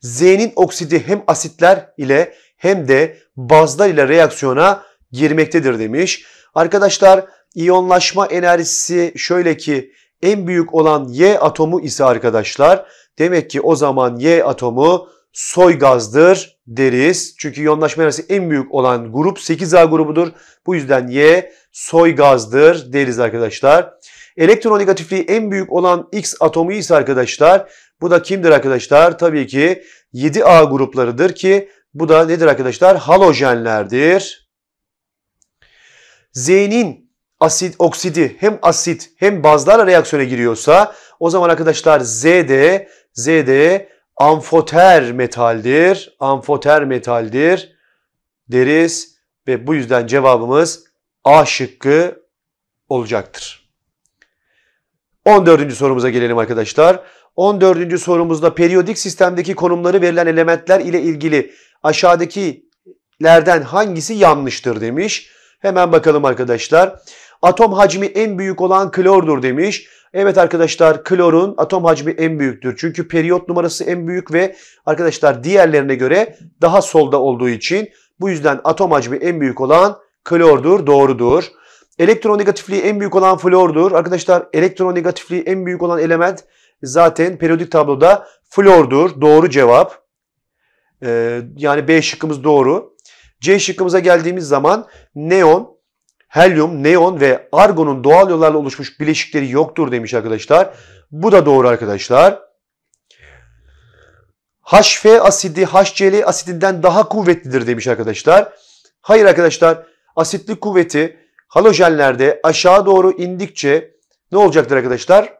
Z'nin oksidi hem asitler ile hem de bazlar ile reaksiyona girmektedir demiş. Arkadaşlar iyonlaşma enerjisi şöyle ki en büyük olan Y atomu ise arkadaşlar demek ki o zaman Y atomu soy gazdır deriz. Çünkü yoğunlaşma enerjisi en büyük olan grup 8A grubudur. Bu yüzden Y soy gazdır deriz arkadaşlar. Elektronegatifliği en büyük olan X atomu ise arkadaşlar bu da kimdir arkadaşlar? Tabii ki 7A gruplarıdır ki bu da nedir arkadaşlar? Halojenlerdir. Z'nin asit oksidi hem asit hem bazlarla reaksiyona giriyorsa o zaman arkadaşlar Z'de Z'de amfoter metaldir. Amfoter metaldir deriz ve bu yüzden cevabımız A şıkkı olacaktır. 14. sorumuza gelelim arkadaşlar. 14. sorumuzda periyodik sistemdeki konumları verilen elementler ile ilgili aşağıdakilerden hangisi yanlıştır demiş. Hemen bakalım arkadaşlar. Atom hacmi en büyük olan klordur demiş. Evet arkadaşlar klorun atom hacmi en büyüktür. Çünkü periyot numarası en büyük ve arkadaşlar diğerlerine göre daha solda olduğu için bu yüzden atom hacmi en büyük olan klordur, doğrudur. Elektronegatifliği en büyük olan flordur. Arkadaşlar elektronegatifliği en büyük olan element zaten periyodik tabloda flordur. Doğru cevap. Ee, yani B şıkkımız doğru. C şıkkımıza geldiğimiz zaman neon Helyum, neon ve argonun doğal yollarla oluşmuş bileşikleri yoktur demiş arkadaşlar. Bu da doğru arkadaşlar. HF asidi HCl asidinden daha kuvvetlidir demiş arkadaşlar. Hayır arkadaşlar asitli kuvveti halojenlerde aşağı doğru indikçe ne olacaktır arkadaşlar?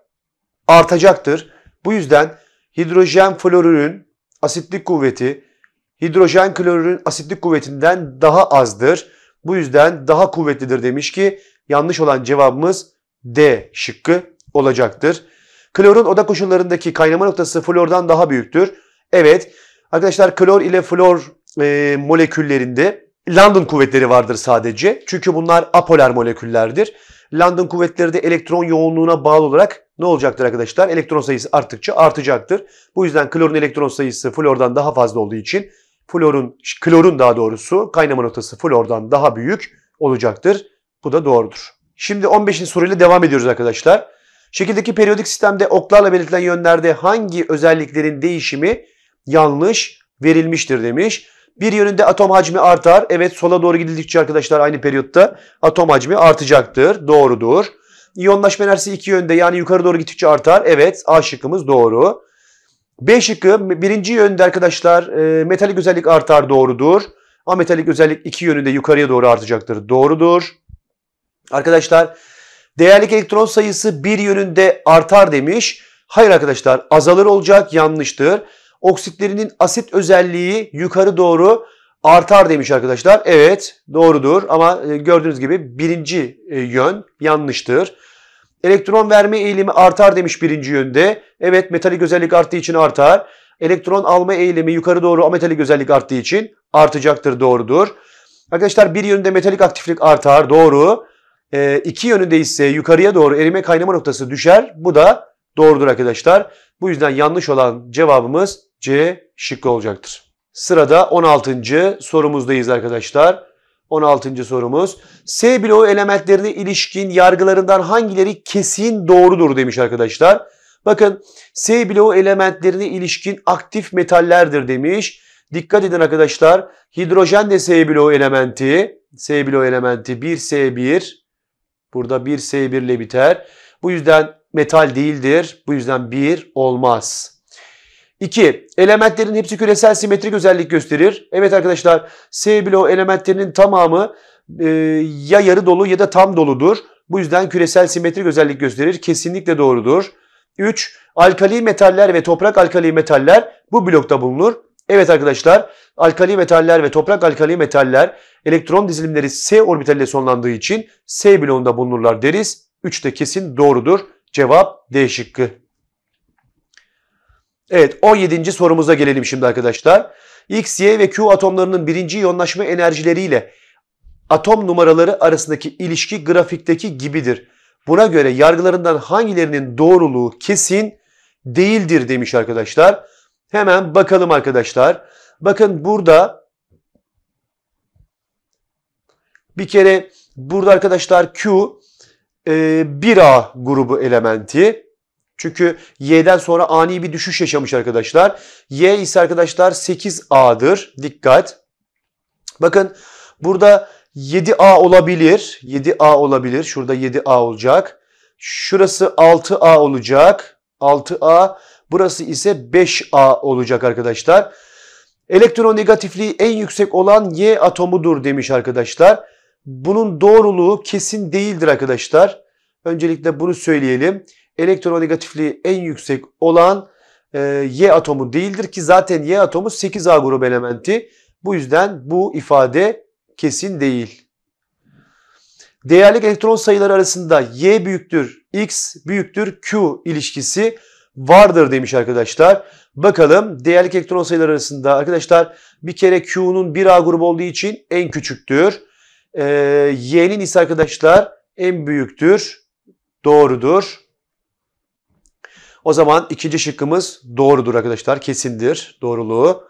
Artacaktır. Bu yüzden hidrojen florürün asitlik kuvveti hidrojen klorürün asitlik kuvvetinden daha azdır. Bu yüzden daha kuvvetlidir demiş ki yanlış olan cevabımız D şıkkı olacaktır. Klorun oda koşullarındaki kaynama noktası flordan daha büyüktür. Evet arkadaşlar klor ile flor e, moleküllerinde London kuvvetleri vardır sadece. Çünkü bunlar apolar moleküllerdir. London kuvvetleri de elektron yoğunluğuna bağlı olarak ne olacaktır arkadaşlar? Elektron sayısı arttıkça artacaktır. Bu yüzden klorun elektron sayısı flordan daha fazla olduğu için florun, klorun daha doğrusu kaynama notası flordan daha büyük olacaktır. Bu da doğrudur. Şimdi 15. soruyla devam ediyoruz arkadaşlar. Şekildeki periyodik sistemde oklarla belirtilen yönlerde hangi özelliklerin değişimi yanlış verilmiştir demiş. Bir yönünde atom hacmi artar. Evet sola doğru gidildikçe arkadaşlar aynı periyotta atom hacmi artacaktır. Doğrudur. İyonlaşma enerjisi iki yönde yani yukarı doğru gittikçe artar. Evet A şıkkımız doğru. B şıkkı birinci yönde arkadaşlar e, metalik özellik artar doğrudur. Metalik özellik iki yönünde yukarıya doğru artacaktır. Doğrudur. Arkadaşlar değerlik elektron sayısı bir yönünde artar demiş. Hayır arkadaşlar azalır olacak yanlıştır. Oksitlerinin asit özelliği yukarı doğru artar demiş arkadaşlar. Evet doğrudur ama e, gördüğünüz gibi birinci e, yön yanlıştır. Elektron verme eğilimi artar demiş birinci yönde. Evet metalik özellik arttığı için artar. Elektron alma eğilimi yukarı doğru ametalik özellik arttığı için artacaktır doğrudur. Arkadaşlar bir yönde metalik aktiflik artar doğru. E, iki yönünde ise yukarıya doğru erime kaynama noktası düşer. Bu da doğrudur arkadaşlar. Bu yüzden yanlış olan cevabımız C şıkkı olacaktır. Sırada 16. sorumuzdayız arkadaşlar. 16. sorumuz. S bloğu elementlerine ilişkin yargılarından hangileri kesin doğrudur demiş arkadaşlar. Bakın S bloğu elementlerine ilişkin aktif metallerdir demiş. Dikkat edin arkadaşlar. Hidrojen de S bloğu elementi. S bloğu elementi 1S1. Burada 1S1 ile biter. Bu yüzden metal değildir. Bu yüzden 1 olmaz. 2. Elementlerin hepsi küresel simetrik özellik gösterir. Evet arkadaşlar S bloğu elementlerinin tamamı e, ya yarı dolu ya da tam doludur. Bu yüzden küresel simetrik özellik gösterir. Kesinlikle doğrudur. 3. Alkali metaller ve toprak alkali metaller bu blokta bulunur. Evet arkadaşlar alkali metaller ve toprak alkali metaller elektron dizilimleri S orbitalle sonlandığı için S bloğunda bulunurlar deriz. 3 de kesin doğrudur. Cevap D şıkkı. Evet 17. sorumuza gelelim şimdi arkadaşlar. X, Y ve Q atomlarının birinci yonlaşma enerjileriyle atom numaraları arasındaki ilişki grafikteki gibidir. Buna göre yargılarından hangilerinin doğruluğu kesin değildir demiş arkadaşlar. Hemen bakalım arkadaşlar. Bakın burada bir kere burada arkadaşlar Q e, 1A grubu elementi. Çünkü Y'den sonra ani bir düşüş yaşamış arkadaşlar. Y ise arkadaşlar 8A'dır. Dikkat. Bakın burada 7A olabilir. 7A olabilir. Şurada 7A olacak. Şurası 6A olacak. 6A. Burası ise 5A olacak arkadaşlar. negatifliği en yüksek olan Y atomudur demiş arkadaşlar. Bunun doğruluğu kesin değildir arkadaşlar. Öncelikle bunu söyleyelim elektronegatifliği en yüksek olan e, Y atomu değildir ki zaten Y atomu 8A grubu elementi. Bu yüzden bu ifade kesin değil. Değerlik elektron sayıları arasında Y büyüktür, X büyüktür, Q ilişkisi vardır demiş arkadaşlar. Bakalım değerlik elektron sayıları arasında arkadaşlar bir kere Q'nun 1A grubu olduğu için en küçüktür. Ee, Y'nin ise arkadaşlar en büyüktür. Doğrudur. O zaman ikinci şıkkımız doğrudur arkadaşlar. Kesindir doğruluğu.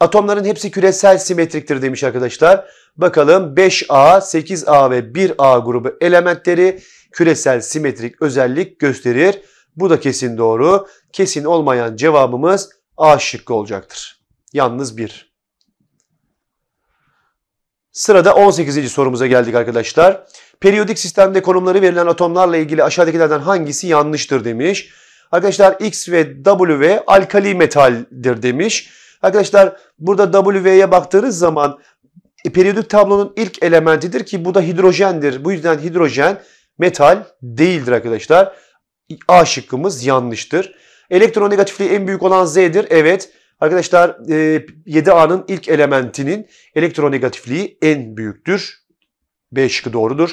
Atomların hepsi küresel simetriktir demiş arkadaşlar. Bakalım 5A, 8A ve 1A grubu elementleri küresel simetrik özellik gösterir. Bu da kesin doğru. Kesin olmayan cevabımız A şıkkı olacaktır. Yalnız 1. Sırada 18. sorumuza geldik arkadaşlar. Periyodik sistemde konumları verilen atomlarla ilgili aşağıdakilerden hangisi yanlıştır demiş. Arkadaşlar X ve W alkali metaldir demiş. Arkadaşlar burada W'ye baktığınız zaman e, periyodik tablonun ilk elementidir ki bu da hidrojendir. Bu yüzden hidrojen metal değildir arkadaşlar. A şıkkımız yanlıştır. Elektronegatifliği en büyük olan Z'dir. Evet arkadaşlar 7A'nın e, ilk elementinin elektronegatifliği en büyüktür. B şıkkı doğrudur.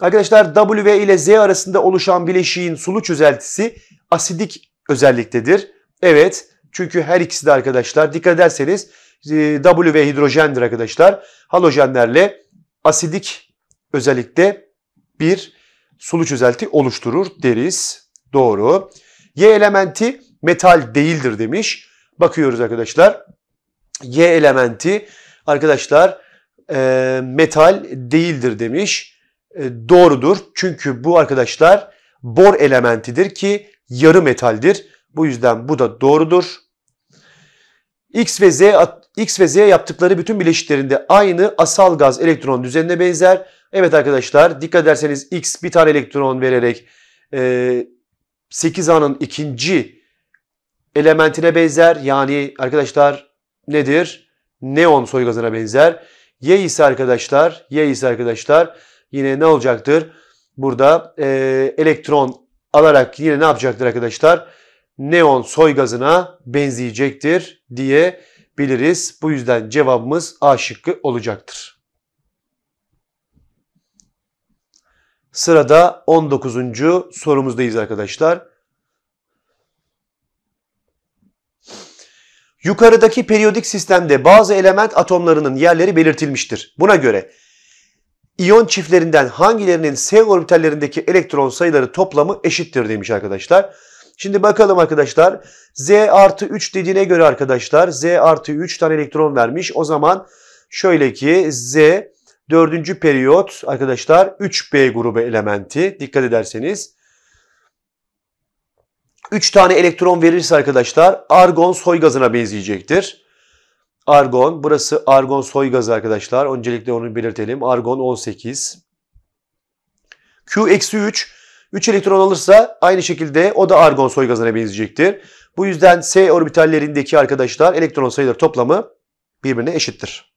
Arkadaşlar W ile Z arasında oluşan bileşiğin sulu çözeltisi asidik özelliktedir. Evet çünkü her ikisi de arkadaşlar dikkat ederseniz e, W hidrojendir arkadaşlar. Halojenlerle asidik özellikte bir sulu çözelti oluşturur deriz. Doğru. Y elementi metal değildir demiş. Bakıyoruz arkadaşlar. Y elementi arkadaşlar e, metal değildir demiş. E, doğrudur. Çünkü bu arkadaşlar bor elementidir ki yarı metaldir. Bu yüzden bu da doğrudur. X ve Z X ve Z yaptıkları bütün bileşiklerinde aynı asal gaz elektron düzenine benzer. Evet arkadaşlar dikkat ederseniz X bir tane elektron vererek e, 8A'nın ikinci elementine benzer. Yani arkadaşlar nedir? Neon soy gazına benzer. Y ise arkadaşlar, Y ise arkadaşlar yine ne olacaktır? Burada e, elektron alarak yine ne yapacaktır arkadaşlar? Neon soy gazına benzeyecektir diyebiliriz. Bu yüzden cevabımız A şıkkı olacaktır. Sırada 19. sorumuzdayız arkadaşlar. Yukarıdaki periyodik sistemde bazı element atomlarının yerleri belirtilmiştir. Buna göre İyon çiftlerinden hangilerinin S orbitallerindeki elektron sayıları toplamı eşittir demiş arkadaşlar. Şimdi bakalım arkadaşlar. Z artı 3 dediğine göre arkadaşlar Z artı 3 tane elektron vermiş. O zaman şöyle ki Z 4. periyot arkadaşlar 3B grubu elementi. Dikkat ederseniz. 3 tane elektron verirse arkadaşlar argon soy gazına benzeyecektir. Argon. Burası argon soy gazı arkadaşlar. Öncelikle onu belirtelim. Argon 18. Q-3 3 elektron alırsa aynı şekilde o da argon soy gazına benzeyecektir. Bu yüzden S orbitallerindeki arkadaşlar elektron sayıları toplamı birbirine eşittir.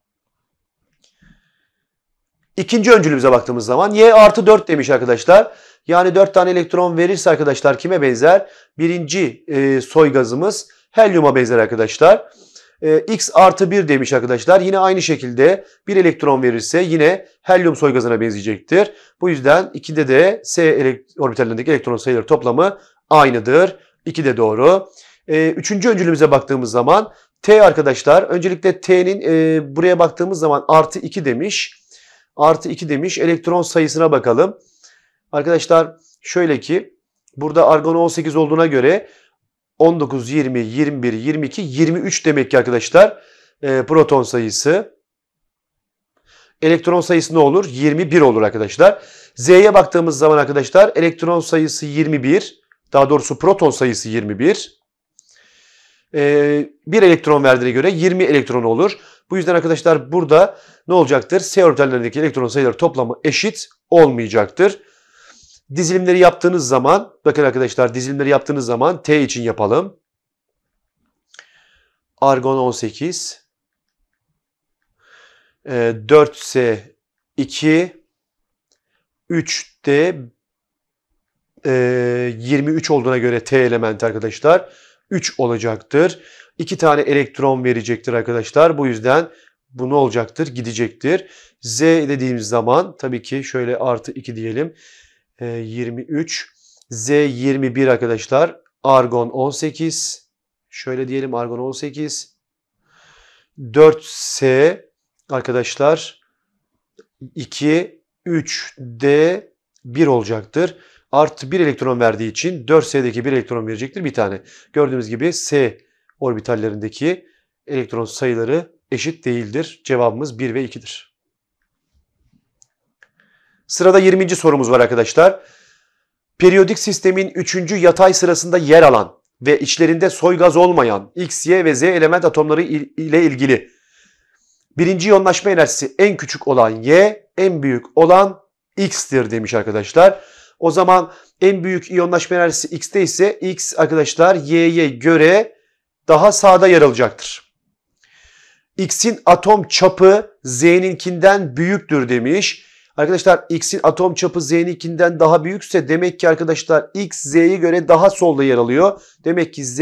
İkinci öncülümüze baktığımız zaman Y artı 4 demiş arkadaşlar. Yani 4 tane elektron verirse arkadaşlar kime benzer? Birinci e, soy gazımız helyuma benzer arkadaşlar. Ee, X artı 1 demiş arkadaşlar. Yine aynı şekilde bir elektron verirse yine helyum gazına benzeyecektir. Bu yüzden 2'de de S orbitalindeki elektron sayıları toplamı aynıdır. İki de doğru. Ee, üçüncü öncülümüze baktığımız zaman T arkadaşlar. Öncelikle T'nin e, buraya baktığımız zaman artı 2 demiş. Artı 2 demiş. Elektron sayısına bakalım. Arkadaşlar şöyle ki burada argon 18 olduğuna göre 19, 20, 21, 22, 23 demek ki arkadaşlar e, proton sayısı. Elektron sayısı ne olur? 21 olur arkadaşlar. Z'ye baktığımız zaman arkadaşlar elektron sayısı 21. Daha doğrusu proton sayısı 21. Ee, bir elektron verdiğine göre 20 elektron olur. Bu yüzden arkadaşlar burada ne olacaktır? S orbitallerindeki elektron sayıları toplamı eşit olmayacaktır. Dizilimleri yaptığınız zaman, bakın arkadaşlar dizilimleri yaptığınız zaman T için yapalım. Argon 18, 4S 2, 3D 23 olduğuna göre T elementi arkadaşlar 3 olacaktır. 2 tane elektron verecektir arkadaşlar. Bu yüzden bu ne olacaktır? Gidecektir. Z dediğimiz zaman tabii ki şöyle artı 2 diyelim. 23. Ee, Z 21 arkadaşlar. Argon 18. Şöyle diyelim argon 18. 4S arkadaşlar 2 3D 1 olacaktır. Artı 1 elektron verdiği için 4S'deki 1 elektron verecektir bir tane. Gördüğünüz gibi S orbitallerindeki elektron sayıları eşit değildir. Cevabımız 1 ve 2'dir. Sırada 20. sorumuz var arkadaşlar. Periyodik sistemin 3. yatay sırasında yer alan ve içlerinde soy gaz olmayan X, Y ve Z element atomları ile ilgili birinci yoğunlaşma enerjisi en küçük olan Y, en büyük olan X'tir demiş arkadaşlar. O zaman en büyük iyonlaşma enerjisi X'te ise X arkadaşlar Y'ye göre daha sağda yer alacaktır. X'in atom çapı Z'ninkinden büyüktür demiş. Arkadaşlar x'in atom çapı z'ninkinden daha büyükse demek ki arkadaşlar x z'ye göre daha solda yer alıyor. Demek ki z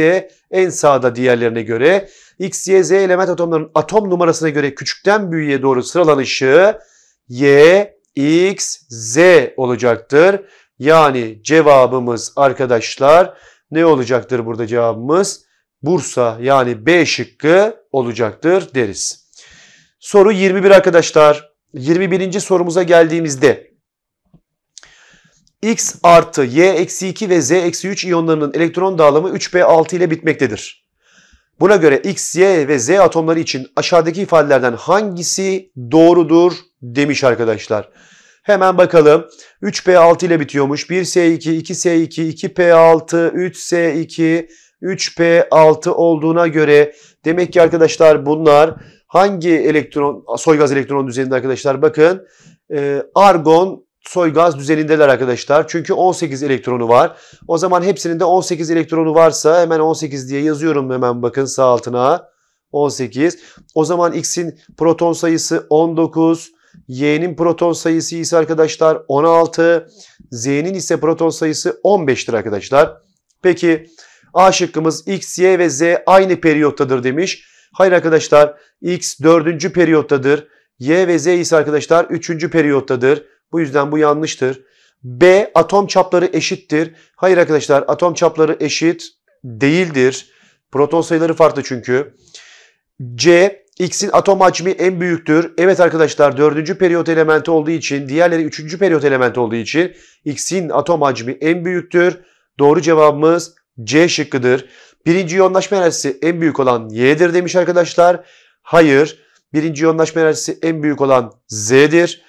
en sağda diğerlerine göre. x, y, z element atomlarının atom numarasına göre küçükten büyüğe doğru sıralanışı y, x, z olacaktır. Yani cevabımız arkadaşlar ne olacaktır burada cevabımız? Bursa yani B şıkkı olacaktır deriz. Soru 21 arkadaşlar. 21. sorumuza geldiğimizde X artı Y eksi 2 ve Z eksi 3 iyonlarının elektron dağılımı 3 p 6 ile bitmektedir. Buna göre X, Y ve Z atomları için aşağıdaki ifadelerden hangisi doğrudur demiş arkadaşlar. Hemen bakalım. 3P6 ile bitiyormuş. 1S2, 2S2, 2P6, 3S2, 3P6 olduğuna göre demek ki arkadaşlar bunlar Hangi elektron, soy gaz elektron düzeninde arkadaşlar? Bakın e, argon soy gaz düzenindeler arkadaşlar. Çünkü 18 elektronu var. O zaman hepsinin de 18 elektronu varsa hemen 18 diye yazıyorum hemen bakın sağ altına. 18. O zaman X'in proton sayısı 19. Y'nin proton sayısı ise arkadaşlar 16. Z'nin ise proton sayısı 15'tir arkadaşlar. Peki A şıkkımız X, Y ve Z aynı periyottadır demiş. Hayır arkadaşlar x 4. periyottadır. Y ve Z ise arkadaşlar 3. periyottadır. Bu yüzden bu yanlıştır. B atom çapları eşittir. Hayır arkadaşlar atom çapları eşit değildir. Proton sayıları farklı çünkü. C X'in atom hacmi en büyüktür. Evet arkadaşlar 4. periyot elementi olduğu için diğerleri 3. periyot elementi olduğu için X'in atom hacmi en büyüktür. Doğru cevabımız C şıkkıdır. Birinci yoğunlaşma enerjisi en büyük olan Y'dir demiş arkadaşlar. Hayır. Birinci yoğunlaşma enerjisi en büyük olan Z'dir.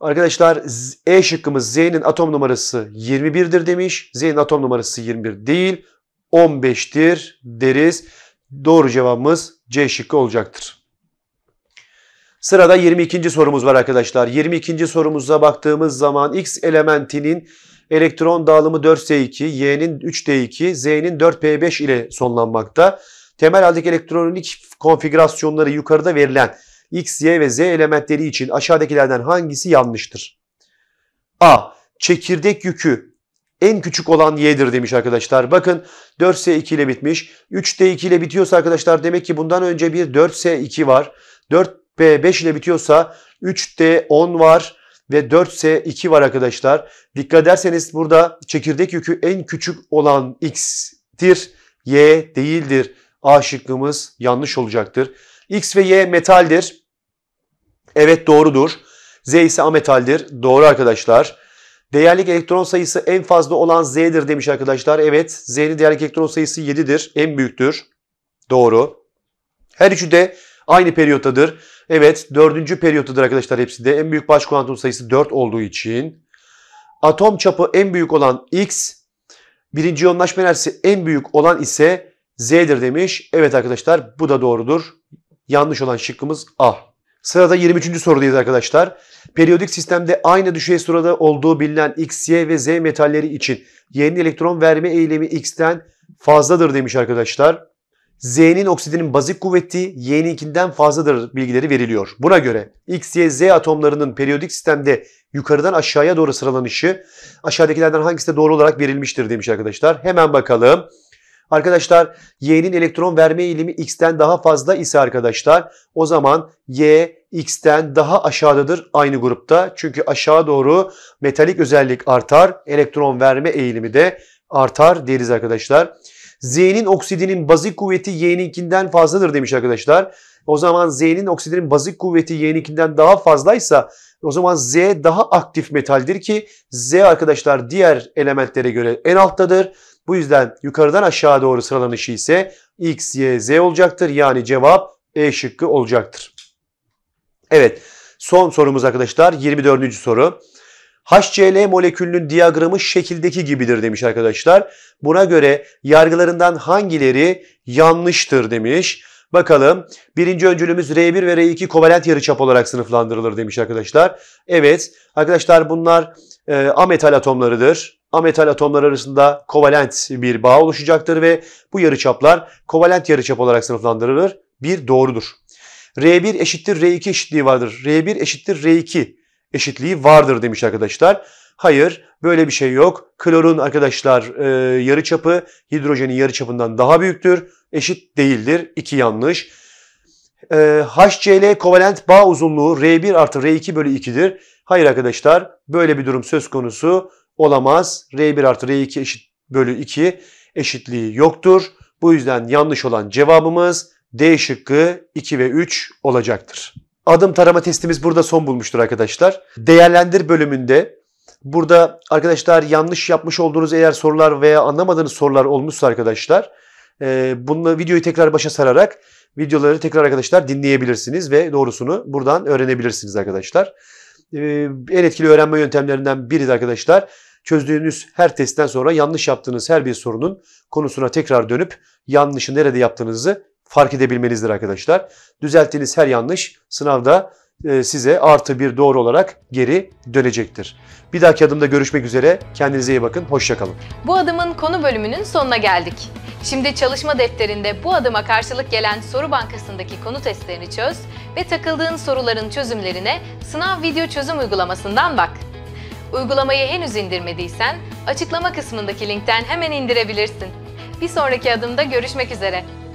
Arkadaşlar E şıkkımız Z'nin atom numarası 21'dir demiş. Z'nin atom numarası 21 değil 15'tir deriz. Doğru cevabımız C şıkkı olacaktır. Sırada 22. sorumuz var arkadaşlar. 22. sorumuza baktığımız zaman X elementinin Elektron dağılımı 4S2, Y'nin 3D2, Z'nin 4P5 ile sonlanmakta. Temel haldeki elektronik konfigürasyonları yukarıda verilen X, Y ve Z elementleri için aşağıdakilerden hangisi yanlıştır? A. Çekirdek yükü en küçük olan Y'dir demiş arkadaşlar. Bakın 4S2 ile bitmiş. 3D2 ile bitiyorsa arkadaşlar demek ki bundan önce bir 4S2 var. 4P5 ile bitiyorsa 3D10 var ve 4 ise 2 var arkadaşlar. Dikkat ederseniz burada çekirdek yükü en küçük olan x'tir, y değildir. A şıkkımız yanlış olacaktır. X ve Y metaldir. Evet doğrudur. Z ise ametaldir. Doğru arkadaşlar. Değerlik elektron sayısı en fazla olan Z'dir demiş arkadaşlar. Evet Z'nin değerlik elektron sayısı 7'dir. En büyüktür. Doğru. Her üçü de aynı periyottadır. Evet dördüncü periyottadır arkadaşlar hepsi de. En büyük baş kuantum sayısı 4 olduğu için. Atom çapı en büyük olan X. Birinci yoğunlaşma enerjisi en büyük olan ise Z'dir demiş. Evet arkadaşlar bu da doğrudur. Yanlış olan şıkkımız A. Sırada 23. sorudayız arkadaşlar. Periyodik sistemde aynı düşey sırada olduğu bilinen X, Y ve Z metalleri için yeni elektron verme eğilimi X'ten fazladır demiş arkadaşlar. Z'nin oksidinin bazik kuvveti Y'ninkinden fazladır bilgileri veriliyor. Buna göre X, Y, Z atomlarının periyodik sistemde yukarıdan aşağıya doğru sıralanışı aşağıdakilerden hangisi de doğru olarak verilmiştir demiş arkadaşlar. Hemen bakalım. Arkadaşlar Y'nin elektron verme eğilimi X'ten daha fazla ise arkadaşlar o zaman Y X'ten daha aşağıdadır aynı grupta. Çünkü aşağı doğru metalik özellik artar. Elektron verme eğilimi de artar deriz arkadaşlar. Z'nin oksidinin bazik kuvveti Y'ninkinden fazladır demiş arkadaşlar. O zaman Z'nin oksidinin bazik kuvveti Y'ninkinden daha fazlaysa o zaman Z daha aktif metaldir ki Z arkadaşlar diğer elementlere göre en alttadır. Bu yüzden yukarıdan aşağı doğru sıralanışı ise X, Y, Z olacaktır. Yani cevap E şıkkı olacaktır. Evet son sorumuz arkadaşlar 24. soru. HCl molekülünün diyagramı şekildeki gibidir demiş arkadaşlar. Buna göre yargılarından hangileri yanlıştır demiş. Bakalım birinci öncülümüz R1 ve R2 kovalent yarıçap olarak sınıflandırılır demiş arkadaşlar. Evet arkadaşlar bunlar e, ametal atomlarıdır. Ametal atomlar arasında kovalent bir bağ oluşacaktır ve bu yarıçaplar kovalent yarıçap olarak sınıflandırılır. Bir doğrudur. R1 eşittir R2 eşitliği vardır. R1 eşittir R2 eşitliği vardır demiş arkadaşlar. Hayır böyle bir şey yok. Klorun arkadaşlar e, yarı çapı hidrojenin yarı çapından daha büyüktür. Eşit değildir. İki yanlış. E, HCl kovalent bağ uzunluğu R1 artı R2 bölü 2'dir. Hayır arkadaşlar böyle bir durum söz konusu olamaz. R1 artı R2 eşit bölü 2 eşitliği yoktur. Bu yüzden yanlış olan cevabımız D şıkkı 2 ve 3 olacaktır. Adım tarama testimiz burada son bulmuştur arkadaşlar. Değerlendir bölümünde burada arkadaşlar yanlış yapmış olduğunuz eğer sorular veya anlamadığınız sorular olmuşsa arkadaşlar e, bununla videoyu tekrar başa sararak videoları tekrar arkadaşlar dinleyebilirsiniz ve doğrusunu buradan öğrenebilirsiniz arkadaşlar. E, en etkili öğrenme yöntemlerinden biri de arkadaşlar çözdüğünüz her testten sonra yanlış yaptığınız her bir sorunun konusuna tekrar dönüp yanlışı nerede yaptığınızı fark edebilmenizdir arkadaşlar. Düzelttiğiniz her yanlış sınavda e, size artı bir doğru olarak geri dönecektir. Bir dahaki adımda görüşmek üzere. Kendinize iyi bakın. Hoşçakalın. Bu adımın konu bölümünün sonuna geldik. Şimdi çalışma defterinde bu adıma karşılık gelen soru bankasındaki konu testlerini çöz ve takıldığın soruların çözümlerine sınav video çözüm uygulamasından bak. Uygulamayı henüz indirmediysen açıklama kısmındaki linkten hemen indirebilirsin. Bir sonraki adımda görüşmek üzere.